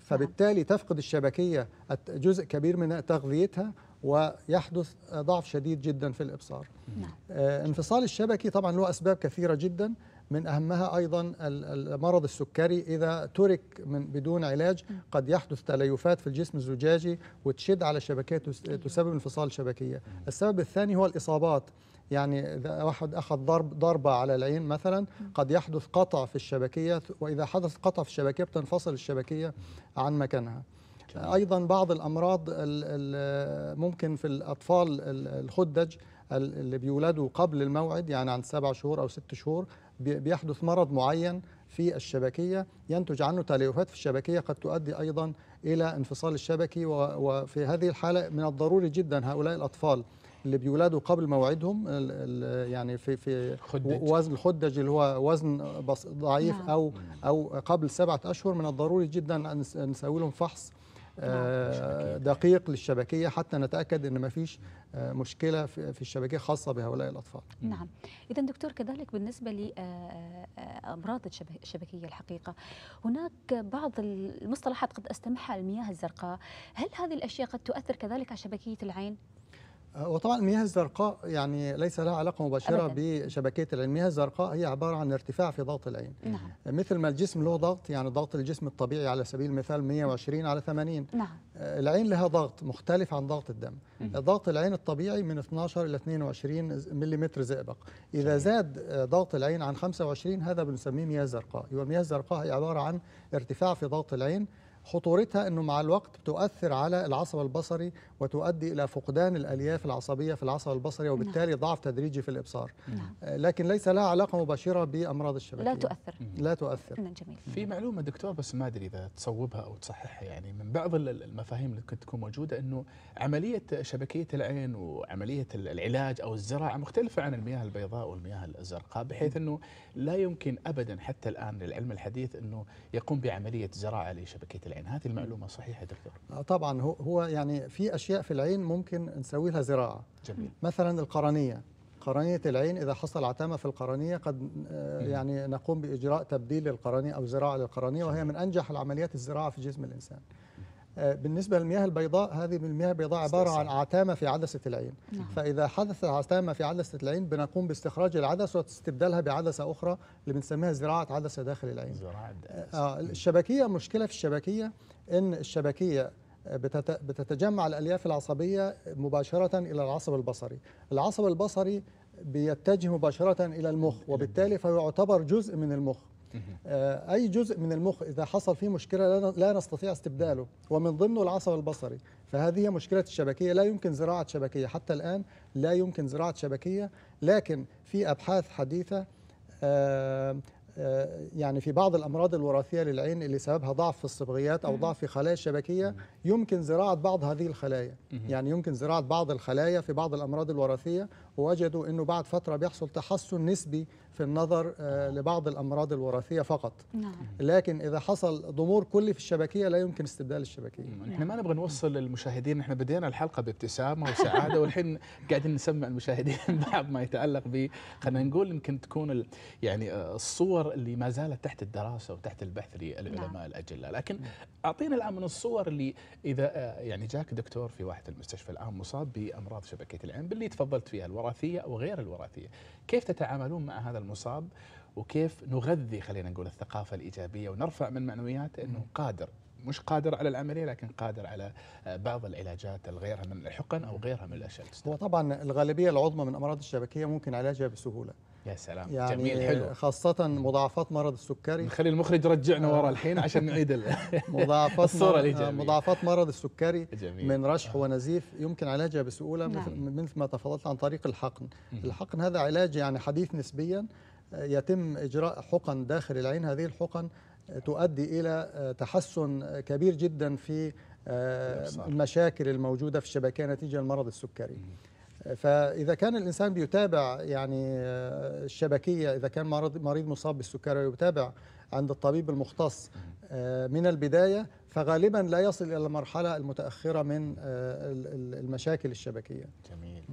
فبالتالي تفقد الشبكية جزء كبير من تغذيتها ويحدث ضعف شديد جدا في الإبصار نعم. آه، انفصال الشبكي طبعا له أسباب كثيرة جدا من أهمها أيضا المرض السكري إذا ترك من بدون علاج قد يحدث تليفات في الجسم الزجاجي وتشد على الشبكات تسبب انفصال شبكية السبب الثاني هو الإصابات يعني إذا واحد أخذ ضرب ضربة على العين مثلا قد يحدث قطع في الشبكية وإذا حدث قطع في الشبكية بتنفصل الشبكية عن مكانها جميل. ايضا بعض الامراض ممكن في الاطفال الخدج اللي بيولدوا قبل الموعد يعني عند سبع شهور او ست شهور بيحدث مرض معين في الشبكيه ينتج عنه تليفات في الشبكيه قد تؤدي ايضا الى انفصال الشبكي وفي هذه الحاله من الضروري جدا هؤلاء الاطفال اللي بيولدوا قبل موعدهم يعني في في خدج. وزن الخدج اللي هو وزن ضعيف نعم. او او قبل سبعه اشهر من الضروري جدا ان نسوي لهم فحص آه، نعم، دقيق للشبكيه حتى نتاكد ان ما فيش آه، مشكله في الشبكيه خاصه بهؤلاء الاطفال. نعم، اذا دكتور كذلك بالنسبه لامراض آه، الشبكيه الحقيقه هناك بعض المصطلحات قد استمعها المياه الزرقاء، هل هذه الاشياء قد تؤثر كذلك على شبكيه العين؟ وطبعا المياه الزرقاء يعني ليس لها علاقه مباشره أبداً. بشبكيه العين، المياه الزرقاء هي عباره عن ارتفاع في ضغط العين. نعم. مثل ما الجسم له ضغط يعني ضغط الجسم الطبيعي على سبيل المثال 120 على 80. نعم. آه، العين لها ضغط مختلف عن ضغط الدم. مم. ضغط العين الطبيعي من 12 الى 22 ملم زئبق. اذا زاد آه، ضغط العين عن 25 هذا بنسميه مياه زرقاء، يبقى المياه الزرقاء هي عباره عن ارتفاع في ضغط العين خطورتها أنه مع الوقت بتؤثر على العصب البصري وتؤدي إلى فقدان الألياف العصبية في العصب البصري وبالتالي نعم. ضعف تدريجي في الإبصار نعم. آه، لكن ليس لها علاقة مباشرة بأمراض الشبكية لا تؤثر لا تؤثر جميل. في معلومة دكتور بس ما أدري إذا تصوبها أو تصححها يعني من بعض المفاهيم اللي كنت تكون موجودة أنه عملية شبكية العين وعملية العلاج أو الزراعة مختلفة عن المياه البيضاء والمياه الزرقاء بحيث أنه لا يمكن أبدا حتى الآن للعلم الحديث أنه يقوم بعملية زراعة لشبكية العين العين هذه المعلومة صحيحة دكتور آه، طبعا هو هو يعني في أشياء في العين ممكن نسوي لها زراعة جميل. مثلا القرنية قرنية العين إذا حصل عتامة في القرنية قد آه، يعني نقوم بإجراء تبديل للقرنية أو زراعة للقرنية وهي من أنجح العمليات الزراعة في جسم الإنسان آه، بالنسبة للمياه البيضاء هذه المياه البيضاء عبارة عن عتامة في عدسة العين نعم. فإذا حدث عتامة في عدسة العين بنقوم باستخراج العدسة واستبدالها بعدسة أخرى اللي بنسميها زراعة عدسة داخل العين زراعة آه،, آه الشبكية مشكلة في الشبكية إن الشبكية بتتجمع الألياف العصبية مباشرة إلى العصب البصري العصب البصري بيتجه مباشرة إلى المخ وبالتالي فيعتبر جزء من المخ آه، أي جزء من المخ إذا حصل فيه مشكلة لا نستطيع استبداله ومن ضمنه العصب البصري فهذه مشكلة الشبكية لا يمكن زراعة شبكية حتى الآن لا يمكن زراعة شبكية لكن في أبحاث حديثة آه، آه، يعني في بعض الأمراض الوراثية للعين اللي سببها ضعف في الصبغيات أو ضعف في خلايا الشبكية يمكن زراعة بعض هذه الخلايا يعني يمكن زراعة بعض الخلايا في بعض الأمراض الوراثية ووجدوا أنه بعد فترة بيحصل تحسن نسبي في النظر آه، لبعض الأمراض الوراثية فقط نعم. لكن إذا حصل ضمور كلي في الشبكية لا يمكن استبدال الشبكية احنا ما نبغى نوصل للمشاهدين احنا بدينا الحلقة بابتسامة وسعادة والحين قاعدين نسمع المشاهدين بعض ما يتعلق ب خلينا نقول يمكن تكون يعني آه، الصور اللي ما زالت تحت الدراسة وتحت البحث للعلماء نعم. الأجلاء لكن أعطينا الآن من الصور اللي إذا آه، يعني جاك دكتور في واحد المستشفى الآن مصاب بأمراض شبكية العين باللي تفضلت فيها الوراثية أو غير الوراثية كيف تتعاملون مع هذا المصاب وكيف نغذي خلينا نقول الثقافة الإيجابية ونرفع من معنويات أنه قادر مش قادر على العملية لكن قادر على آه، بعض العلاجات الغيرها من الحقن أو غيرها من الأشياء هو طبعا الغالبية العظمى من أمراض الشبكية ممكن علاجها بسهولة يا سلام يعني جميل حلو خاصة مضاعفات مرض السكري نخلي المخرج يرجعنا ورا الحين عشان نعيد مضاعفات الصورة مضاعفات مرض السكري جميل. من رشح ونزيف يمكن علاجها بسهولة نعم. مثل ما تفضلت عن طريق الحقن الحقن هذا علاج يعني حديث نسبيا آه، يتم إجراء حقن داخل العين هذه الحقن تؤدي إلى آه، تحسن كبير جدا في آه، المشاكل الموجودة في الشبكية نتيجة لمرض السكري فإذا كان الإنسان بيتابع يعني آه، الشبكية إذا كان مريض مصاب بالسكري ويتابع عند الطبيب المختص آه، من البداية فغالبا لا يصل إلى المرحلة المتأخرة من آه، المشاكل الشبكية جميل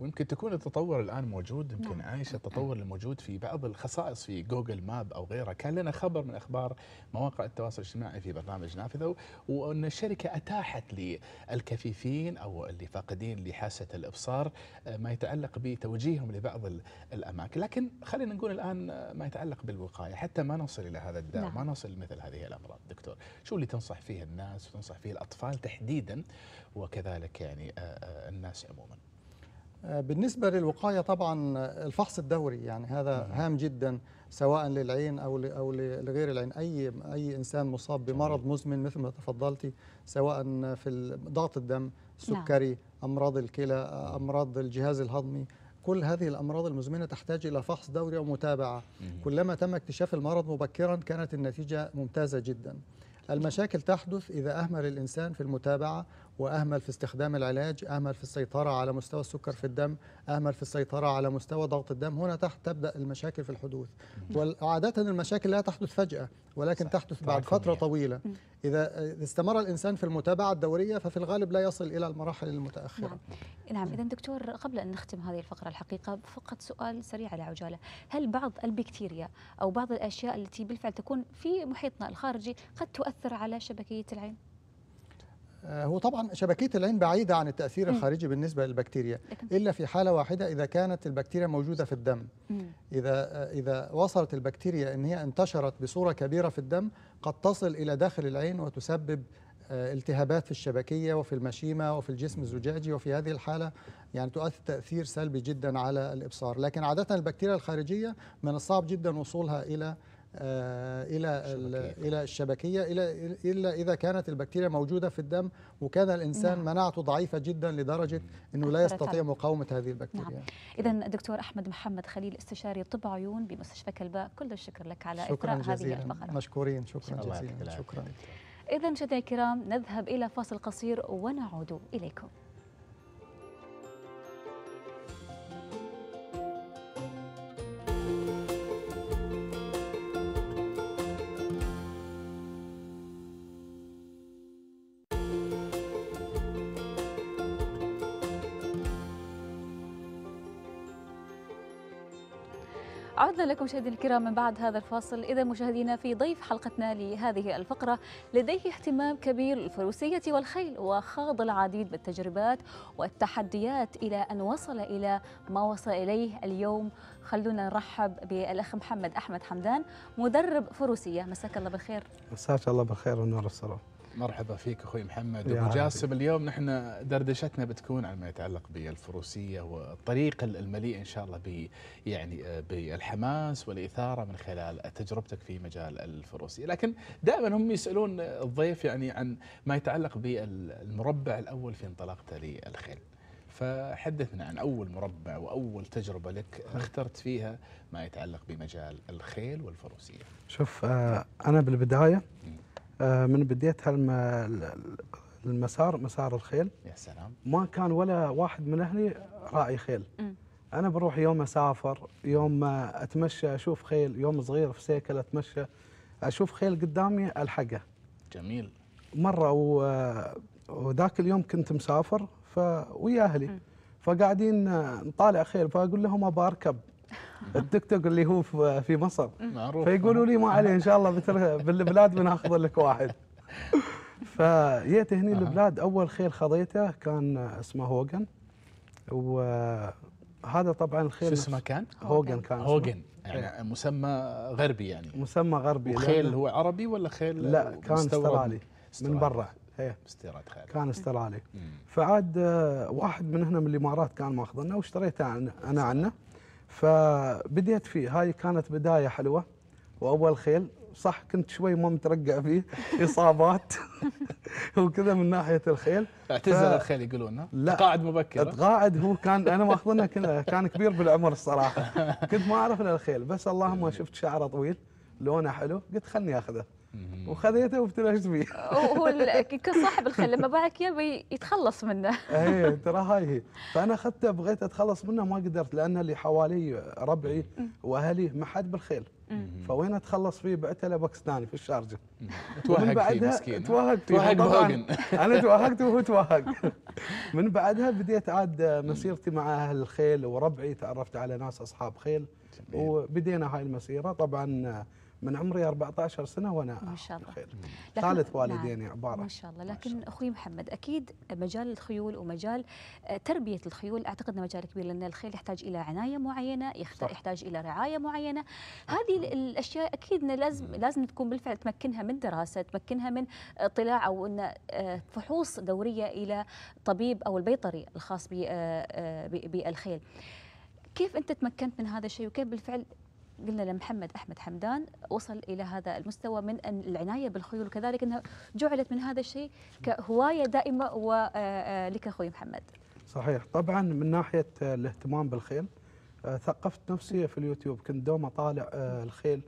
ويمكن تكون التطور الان موجود يمكن نعم. عايشه التطور الموجود في بعض الخصائص في جوجل ماب او غيرها، كان لنا خبر من اخبار مواقع التواصل الاجتماعي في برنامج نافذه وان الشركه اتاحت للكفيفين او اللي فاقدين لحاسه الابصار آه، ما يتعلق بتوجيههم لبعض الاماكن، لكن خلينا نقول الان آه، ما يتعلق بالوقايه حتى ما نوصل الى هذا الدار، نعم. ما نوصل لمثل هذه الامراض، دكتور، شو اللي تنصح فيه الناس وتنصح فيه الاطفال تحديدا وكذلك يعني آه، الناس عموما؟ آه، بالنسبة للوقاية طبعا آه، الفحص الدوري يعني هذا نعم. هام جدا سواء للعين أو أو لغير العين أي أي إنسان مصاب بمرض مزمن مثل ما تفضلتي سواء في ضغط الدم نعم. السكري أمراض الكلى آه، أمراض الجهاز الهضمي كل هذه الأمراض المزمنة تحتاج إلى فحص دوري ومتابعة كلما تم اكتشاف المرض مبكرا كانت النتيجة ممتازة جدا المشاكل تحدث إذا أهمل الإنسان في المتابعة واهمل في استخدام العلاج اهمل في السيطره على مستوى السكر في الدم اهمل في السيطره على مستوى ضغط الدم هنا تحت تبدا المشاكل في الحدوث وعاده المشاكل لا تحدث فجاه ولكن صح. تحدث بعد فتره يعني. طويله اذا استمر الانسان في المتابعه الدوريه ففي الغالب لا يصل الى المراحل المتاخره نعم نعم اذا دكتور قبل ان نختم هذه الفقره الحقيقه فقط سؤال سريع على عجاله هل بعض البكتيريا او بعض الاشياء التي بالفعل تكون في محيطنا الخارجي قد تؤثر على شبكيه العين آه، هو طبعا شبكيه العين بعيده عن التاثير الخارجي م. بالنسبه للبكتيريا الا في حاله واحده اذا كانت البكتيريا موجوده في الدم م. اذا آه، اذا وصلت البكتيريا ان هي انتشرت بصوره كبيره في الدم قد تصل الى داخل العين وتسبب آه، التهابات في الشبكيه وفي المشيمه وفي الجسم الزجاجي وفي هذه الحاله يعني تؤثر تاثير سلبي جدا على الابصار لكن عاده البكتيريا الخارجيه من الصعب جدا وصولها الى آه، الى الشبكية. الى الى الا اذا كانت البكتيريا موجوده في الدم وكان الانسان نعم. مناعته ضعيفه جدا لدرجه انه لا يستطيع مقاومه هذه نعم. البكتيريا نعم. اذا دكتور احمد محمد خليل استشاري طب عيون بمستشفى كلباء كل الشكر لك على اثراء هذه الفقره مشكورين شكرا جزيلا شكرا اذا مشاهدينا الكرام نذهب الى فاصل قصير ونعود اليكم عدنا لكم مشاهدينا الكرام من بعد هذا الفاصل إذا مشاهدينا في ضيف حلقتنا لهذه الفقرة لديه اهتمام كبير للفروسية والخيل وخاض العديد من التجربات والتحديات إلى أن وصل إلى ما وصل إليه اليوم خلونا نرحب بالأخ محمد أحمد حمدان مدرب فروسية مساك الله بالخير مساك الله بالخير ونور والسلام مرحبا فيك اخوي محمد ابو جاسم اليوم نحن دردشتنا بتكون على ما يتعلق بالفروسيه والطريق المليء ان شاء الله ب يعني آه، بالحماس والاثاره من خلال تجربتك في مجال الفروسيه، لكن دائما هم يسالون الضيف يعني عن ما يتعلق بالمربع الاول في انطلاقته للخيل. فحدثنا عن اول مربع واول تجربه لك اخترت فيها ما يتعلق بمجال الخيل والفروسيه. شوف آه، انا بالبدايه آه، من بديت المسار مسار الخيل يا سلام ما كان ولا واحد من اهلي راعي خيل انا بروح يوم اسافر يوم اتمشى اشوف خيل يوم صغير في سيكل اتمشى اشوف خيل قدامي الحقه جميل مره آه، وذاك اليوم كنت مسافر ف ويا اهلي فقاعدين نطالع خيل فاقول لهم ابى اركب التيك توك اللي هو في مصر معروف فيقولوا لي ما عليه ان شاء الله بالبلاد بناخذ لك واحد فجيت هني البلاد اول خيل خذيته كان اسمه هوجن وهذا طبعا الخيل شو اسمه كان؟ هوجن كان هوجن يعني إيه. مسمى غربي يعني مسمى غربي وخيل هو عربي ولا خيل لا كان استرالي من برا استيراد إيه. خيل كان استرالي فعاد آه، واحد من هنا من الامارات كان ماخذنا واشتريته انا عنه فبديت فيه هاي كانت بداية حلوة وأول خيل صح كنت شوي ما مترقع فيه اصابات وكذا من ناحيه الخيل اعتزل ف... الخيل يقولون لا تقاعد مبكر تقاعد هو كان انا ماخذنا كنا كان كبير بالعمر الصراحه كنت ما اعرف الا الخيل بس اللهم شفت شعره طويل لونه حلو قلت خلني اخذه وخذيته وابتلشت فيه هو كصاحب الخل لما باعك يبي يتخلص منه اي ترى هاي هي فانا اخذته بغيت اتخلص منه ما قدرت لان اللي حوالي ربعي واهلي ما حد بالخيل فوين اتخلص فيه بعته لباكستاني في الشارجه توهق فيه مسكين توهق توهق هوجن انا توهقت وهو توهق من بعدها بديت عاد مسيرتي مع اهل الخيل وربعي تعرفت على ناس اصحاب خيل وبدينا هاي المسيره طبعا من عمري 14 سنه وانا ما شاء الله خير ثالث نعم، والديني نعم. عباره ما شاء الله لكن شاء الله. اخوي محمد اكيد مجال الخيول ومجال آه، تربيه الخيول اعتقد انه مجال كبير لان الخيل يحتاج الى عنايه معينه يحتاج الى رعايه معينه هذه الاشياء اكيد لازم لازم تكون بالفعل تمكنها من دراسه تمكنها من آه، اطلاع او ان آه، فحوص دوريه الى طبيب او البيطري الخاص بالخيل كيف انت تمكنت من هذا الشيء وكيف بالفعل قلنا لمحمد احمد حمدان وصل الى هذا المستوى من العنايه بالخيول وكذلك انها جعلت من هذا الشيء كهوايه دائمه ولك آه، آه، اخوي محمد. صحيح طبعا من ناحيه الاهتمام بالخيل آه، ثقفت نفسي في اليوتيوب كنت دوم اطالع الخيل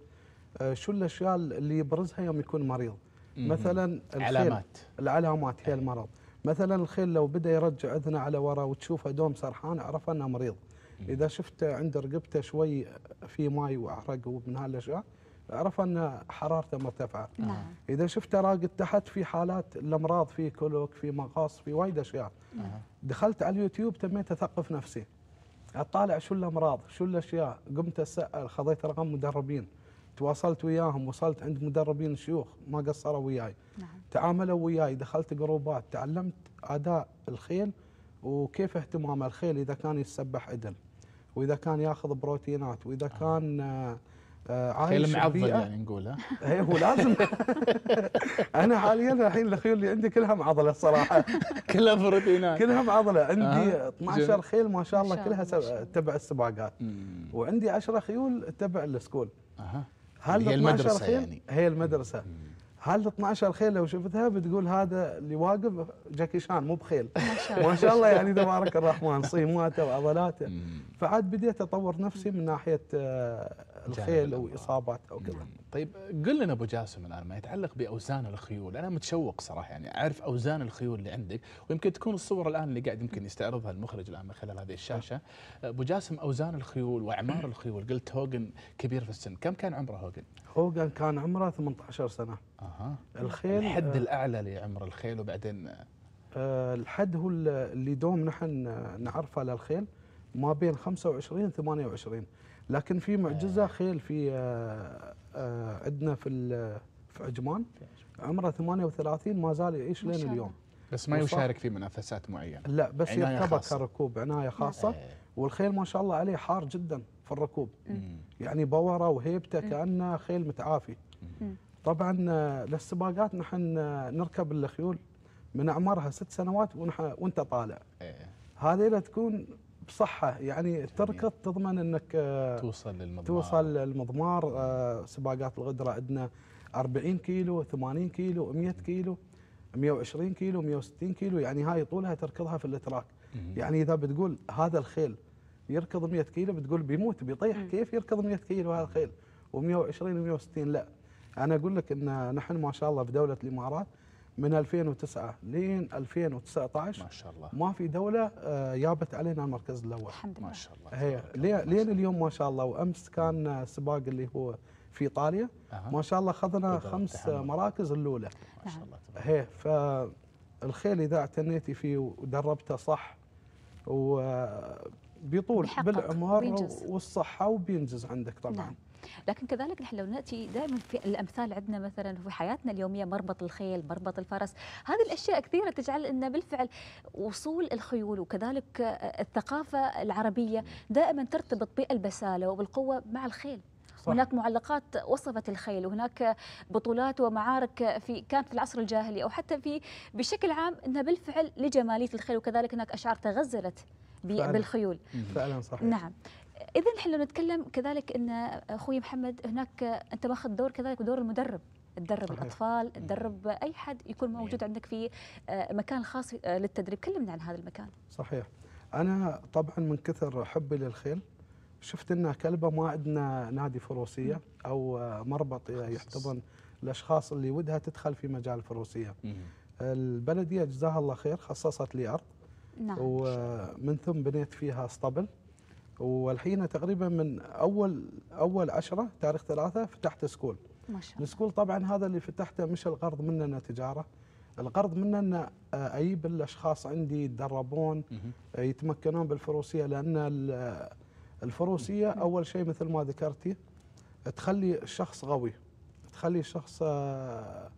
شو الاشياء اللي يبرزها يوم يكون مريض مثلا العلامات العلامات هي المرض مثلا الخيل لو بدا يرجع اذنه على ورا وتشوفه دوم سرحان عرف انه مريض اذا شفته عند رقبته شوي في ماي واحرق ومن هالاشياء عرف ان حرارته مرتفعه نعم. نعم. اذا شفته راقد تحت في حالات الامراض في كلوك في مقاص في وايد اشياء نعم. دخلت على اليوتيوب تميت اثقف نفسي اطالع شو الامراض شو الاشياء قمت اسال خذيت رقم مدربين تواصلت وياهم وصلت عند مدربين شيوخ ما قصروا وياي نعم. تعاملوا وياي دخلت جروبات تعلمت اداء الخيل وكيف اهتمام الخيل اذا كان يتسبح عدل واذا كان ياخذ بروتينات واذا آه. كان آه، آه، عايش خيل معضل يعني نقول ها إيه، هو لازم انا حاليا الحين الخيول اللي عندي كلها معضله الصراحه كلها بروتينات كلها معضله عندي 12 خيل ما شاء الله كلها تبع السباقات وعندي 10 خيول تبع السكول اها هي المدرسه يعني هي المدرسه هل 12 خيل لو شفتها بتقول هذا اللي واقف جاكي شان مو بخيل ما شاء الله يعني تبارك الرحمن صيماته وعضلاته فعاد بديت اطور نفسي من ناحيه آه، الخيل او اصابات او كذا نعم. طيب قل لنا ابو جاسم الان ما يتعلق باوزان الخيول انا متشوق صراحه يعني اعرف اوزان الخيول اللي عندك ويمكن تكون الصور الان اللي قاعد يمكن يستعرضها المخرج الان من خلال هذه الشاشه نعم. ابو جاسم اوزان الخيول واعمار الخيول قلت هوجن كبير في السن كم كان عمره هوجن هوجن كان عمره 18 سنه اها الخيل الحد آه، الاعلى لعمر الخيل وبعدين آه،, أه الحد هو اللي دوم نحن آه، نعرفه للخيل ما بين 25 28 لكن في معجزه آه. خيل في آه، آه، عندنا في في عجمان عمره 38 ما زال يعيش لين اليوم بس ما يشارك في منافسات معينه لا بس يركبها كركوب عنايه خاصه إيه. والخيل ما شاء الله عليه حار جدا في الركوب يعني بوره وهيبته كانه خيل متعافي طبعا للسباقات نحن نركب الخيول من اعمارها ست سنوات ونح... وانت طالع إيه. هذه تكون بصحه يعني التركض تضمن انك آه، توصل للمضمار توصل للمضمار آه، سباقات الغدره عندنا 40 كيلو 80 كيلو 100 كيلو 120 كيلو 160 كيلو يعني هاي طولها تركضها في الاتراك يعني اذا بتقول هذا الخيل يركض 100 كيلو بتقول بيموت بيطيح كيف يركض 100 كيلو هذا الخيل و120 و160 لا انا اقول لك ان نحن ما شاء الله في دوله الامارات من 2009 لين 2019 ما شاء الله ما في دوله جابت آه، علينا المركز الاول الحمد لله ما شاء الله هي لين اليوم ما شاء الله وامس كان سباق اللي هو في ايطاليا ما شاء الله اخذنا خمس مراكز الاولى ما شاء الله هي فالخيل اذا اعتنيتي فيه ودربته صح وبيطول بالعمر والصحه وبينجز عندك طبعا نعم. لكن كذلك نحن لو ناتي دائما في الامثال عندنا مثلا في حياتنا اليوميه مربط الخيل مربط الفرس هذه الاشياء كثيره تجعل ان بالفعل وصول الخيول وكذلك الثقافه العربيه دائما ترتبط بالبساله وبالقوه مع الخيل صح. هناك معلقات وصفت الخيل وهناك بطولات ومعارك في كانت في العصر الجاهلي او حتى في بشكل عام انها بالفعل لجماليه الخيل وكذلك هناك اشعار تغزلت بالخيول فعلا صحيح نعم اذا احنا نتكلم كذلك ان اخوي محمد هناك انت ماخذ دور كذلك دور المدرب تدرب الاطفال تدرب اي حد يكون موجود عندك في آه، مكان خاص آه، للتدريب كلمنا عن هذا المكان صحيح انا طبعا من كثر حبي للخيل شفت ان كلبه ما عندنا نادي فروسيه او آه، مربط يحتضن الاشخاص اللي ودها تدخل في مجال الفروسيه البلديه جزاها الله خير خصصت لي ارض نعم. ومن ثم بنيت فيها اسطبل والحين تقريبا من اول اول 10 تاريخ ثلاثة فتحت سكول ما شاء الله السكول طبعا هذا اللي فتحته مش الغرض مننا تجاره الغرض منه آه، اجيب الاشخاص عندي يتدربون يتمكنون بالفروسيه لان الفروسيه اول شيء مثل ما ذكرتي تخلي الشخص قوي تخلي الشخص آه،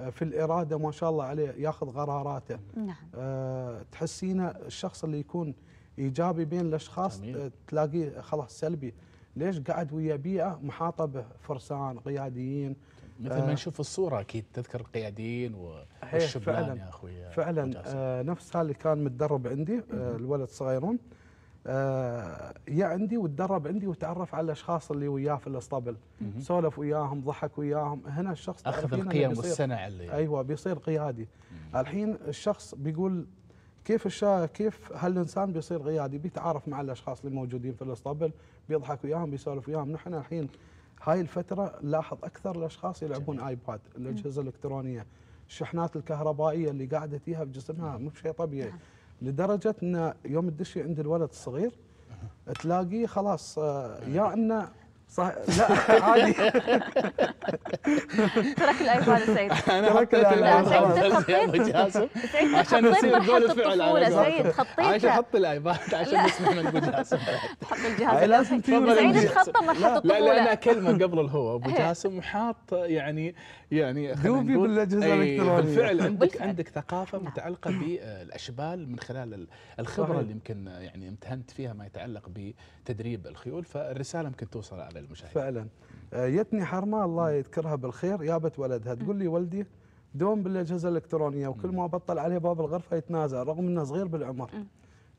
آه، في الاراده ما شاء الله عليه ياخذ قراراته نعم تحسينه الشخص اللي يكون ايجابي بين الاشخاص آه، تلاقيه خلاص سلبي ليش قاعد ويا بيئه محاطه بفرسان قياديين مثل ما آه، نشوف الصوره اكيد تذكر القياديين والشبلان فعلا يا اخوي فعلا آه نفس هذا اللي كان متدرب عندي آه الولد صغيرون آه يا عندي وتدرب عندي وتعرف على الاشخاص اللي وياه في الاسطبل سولف وياهم ضحك وياهم هنا الشخص اخذ القيم والسنع اللي ايوه بيصير قيادي الحين الشخص بيقول كيف الشا... كيف هالانسان بيصير قيادي بيتعارف مع الاشخاص اللي موجودين في الاسطبل بيضحك وياهم بيسولف وياهم نحن الحين هاي الفتره لاحظ اكثر الاشخاص يلعبون ايباد الاجهزه الالكترونيه الشحنات الكهربائيه اللي قاعده فيها بجسمها مو شيء طبيعي نعم. لدرجه ان يوم تدشي عند الولد الصغير تلاقيه خلاص آه، يا انه صح لا عادي ترك الايقونه سيد ترك الايقونه سيد عشان نصير قول الفعل سعيد خطيت عشان حط الايباد عشان نسمع من ابو جاسم تحط الجهاز لازم سعيد تخطى مرحله الطفوله لا لا كلمه قبل الهو ابو جاسم حاط يعني يعني دوبي بالاجهزه الالكترونيه بالفعل عندك عندك ثقافه نعم. متعلقه بالاشبال من خلال الخبره صحيح. اللي يمكن يعني امتهنت فيها ما يتعلق بتدريب الخيول فالرساله يمكن توصل على المشاهد فعلا آه، يتني حرمه الله يذكرها بالخير يابت ولدها تقول لي ولدي دوم بالاجهزه الالكترونيه وكل ما بطل عليه باب الغرفه يتنازع رغم انه صغير بالعمر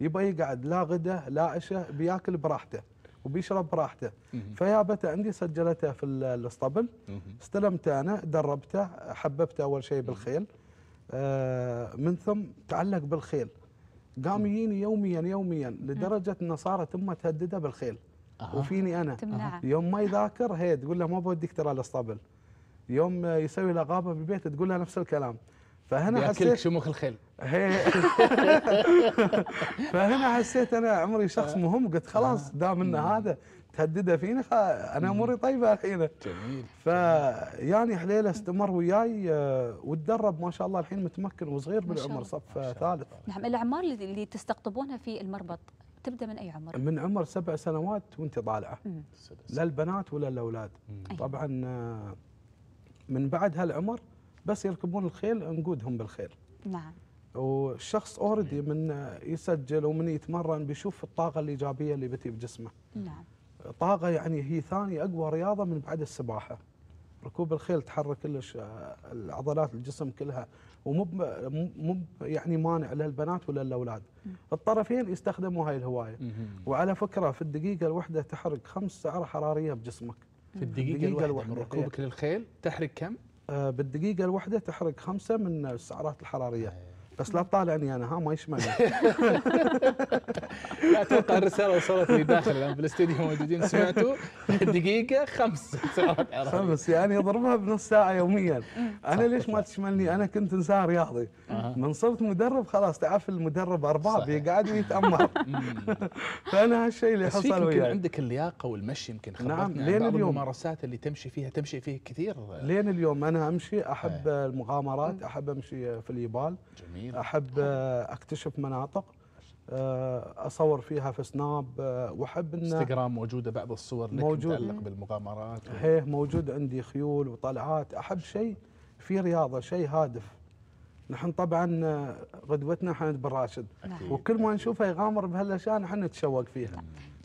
يبغى يقعد لا غدا لا عشاء بياكل براحته وبيشرب براحته فيابته عندي سجلته في الاسطبل استلمته انا دربته حببته اول شيء بالخيل آه من ثم تعلق بالخيل قام يجيني يوميا يوميا لدرجه انه صارت امه تهدده بالخيل أه. وفيني انا تمنع. يوم ما يذاكر هي تقول له ما بوديك ترى الاسطبل يوم يسوي له غابه بالبيت تقول له نفس الكلام فهنا حسيت شموخ الخيل فهنا حسيت انا عمري شخص مهم قلت خلاص آه. دام ان هذا تهدده فيني انا اموري طيبه الحين جميل فيعني حليله استمر وياي آه، وتدرب ما شاء الله الحين متمكن وصغير بالعمر صف ثالث نعم الاعمار اللي تستقطبونها في المربط تبدا من اي عمر؟ من عمر سبع سنوات وانت طالعه لا البنات ولا الاولاد طبعا آه، من بعد هالعمر بس يركبون الخيل نقودهم بالخيل نعم والشخص اوريدي من يسجل ومن يتمرن بيشوف الطاقه الايجابيه اللي بتي بجسمه نعم طاقه يعني هي ثاني اقوى رياضه من بعد السباحه ركوب الخيل تحرك كلش آه، العضلات الجسم كلها ومو مو يعني مانع للبنات ولا للاولاد الطرفين يستخدموا هاي الهوايه وعلى فكره في الدقيقه الواحده تحرق خمس سعر حراريه بجسمك في الدقيقه, الدقيقة الواحده من ركوبك للخيل تحرق كم آه، بالدقيقة الواحدة تحرق خمسة من السعرات الحرارية بس لا تطالعني انا ها ما يشملني. لا اتوقع الرساله وصلت لي داخل الان بالاستديو موجودين سمعتوا دقيقه خمس ساعات خمس يعني اضربها بنص ساعه يوميا انا ليش ما تشملني انا كنت انسان رياضي من صرت مدرب خلاص تعرف المدرب ارباب يقعد ويتامر فانا هالشيء اللي حصل وياي يمكن عندك اللياقه والمشي يمكن نعم لين اليوم الممارسات اللي تمشي فيها تمشي فيه كثير لين اليوم انا امشي احب إيه. المغامرات احب امشي في اليبال جميل جميل. احب اكتشف مناطق آه، اصور فيها في سناب آه، واحب ان انستغرام موجوده بعض الصور لك موجود متعلق بالمغامرات و... ايه موجود عندي خيول وطلعات احب شيء في رياضه شيء هادف نحن طبعا قدوتنا آه، حمد بن راشد نعم. وكل ما نشوفه يغامر بهالاشياء نحن نتشوق فيها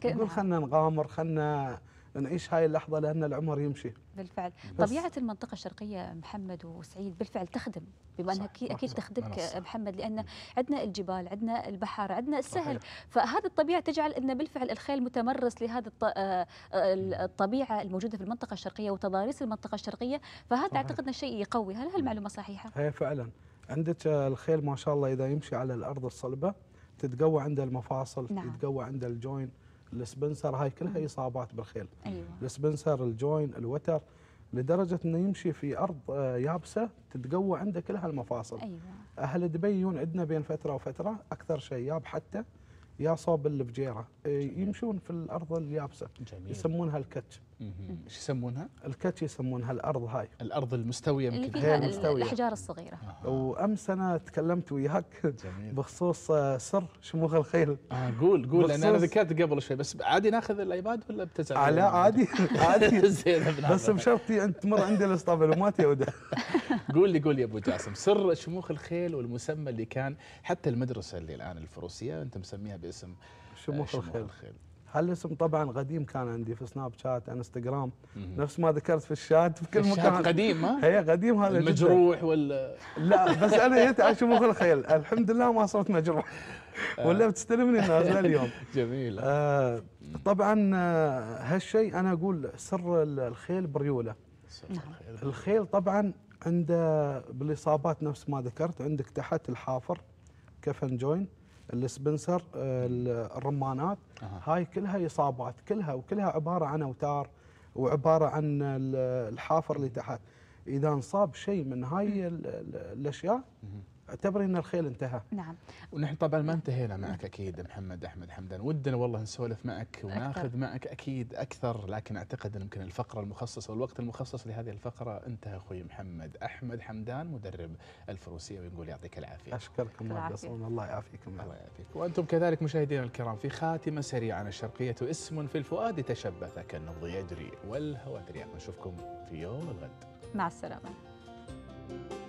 نعم. نقول خلنا نغامر خلنا نعيش هاي اللحظة لأن العمر يمشي بالفعل طبيعة المنطقة الشرقية محمد وسعيد بالفعل تخدم بما أنها أكيد تخدمك محمد لأن عندنا الجبال عندنا البحر عندنا السهل صحيح. فهذه الطبيعة تجعل أن بالفعل الخيل متمرس لهذه آه، آه، الطبيعة الموجودة في المنطقة الشرقية وتضاريس المنطقة الشرقية فهذا أعتقد أنه شيء يقوي هل هالمعلومة صحيحة؟ هي فعلا عندك آه، الخيل ما شاء الله إذا يمشي على الأرض الصلبة تتقوى عند المفاصل نعم. يتقوى عند الجوين السبنسر هاي كلها اصابات بالخيل ايوه السبنسر الجوين الوتر لدرجه انه يمشي في ارض آه، يابسه تتقوى عنده كل هالمفاصل ايوه اهل دبي يجون عندنا بين فتره وفتره اكثر شيء ياب حتى يا صوب الفجيره آه، يمشون في الارض اليابسه جميل. يسمونها الكتش ايش يسمونها؟ الكاتش يسمونها الارض هاي الارض المستويه يمكن غير المستويه الاحجار الصغيره آه. وامس انا تكلمت وياك بخصوص آه، سر شموخ الخيل آه قول قول لان انا ذكرت قبل شوي بس عادي ناخذ الايباد ولا بتزعل؟ آه، لا عادي عادي زين بس بشرطي انت تمر عندي الاسطبل وما تيودع قول لي قول يا ابو جاسم سر شموخ الخيل والمسمى اللي كان حتى المدرسه اللي الان الفروسيه انت مسميها باسم آه، شموخ, شموخ الخيل, الخيل. هالاسم طبعا قديم كان عندي في سناب شات انستغرام نفس ما ذكرت في الشات في كل مكان قديم ها هي قديم هذا مجروح ولا لا بس انا جيت اشوف الخيل الحمد لله ما صرت مجروح آه. ولا بتستلمني الناس اليوم جميل آه طبعا آه، هالشيء انا اقول سر الخيل بريوله نعم. الخيل طبعا عنده بالاصابات نفس ما ذكرت عندك تحت الحافر كفن جوين السبنسر الرمانات أه. هاي كلها اصابات كلها وكلها عباره عن اوتار وعباره عن الحافر اللي تحت اذا انصاب شيء من هاي الاشياء اعتبري ان الخيل انتهى نعم ونحن طبعا ما انتهينا معك اكيد محمد احمد حمدان ودنا والله نسولف معك وناخذ معك اكيد اكثر لكن اعتقد ان يمكن الفقره المخصصه والوقت المخصص لهذه الفقره انتهى اخوي محمد احمد حمدان مدرب الفروسيه ونقول يعطيك العافيه اشكركم الله يعافيكم الله يعافيك وانتم كذلك مشاهدينا الكرام في خاتمه سريعه الشرقيه اسم في الفؤاد تشبث كالنبض يجري والهوى تريح نشوفكم في يوم الغد مع السلامه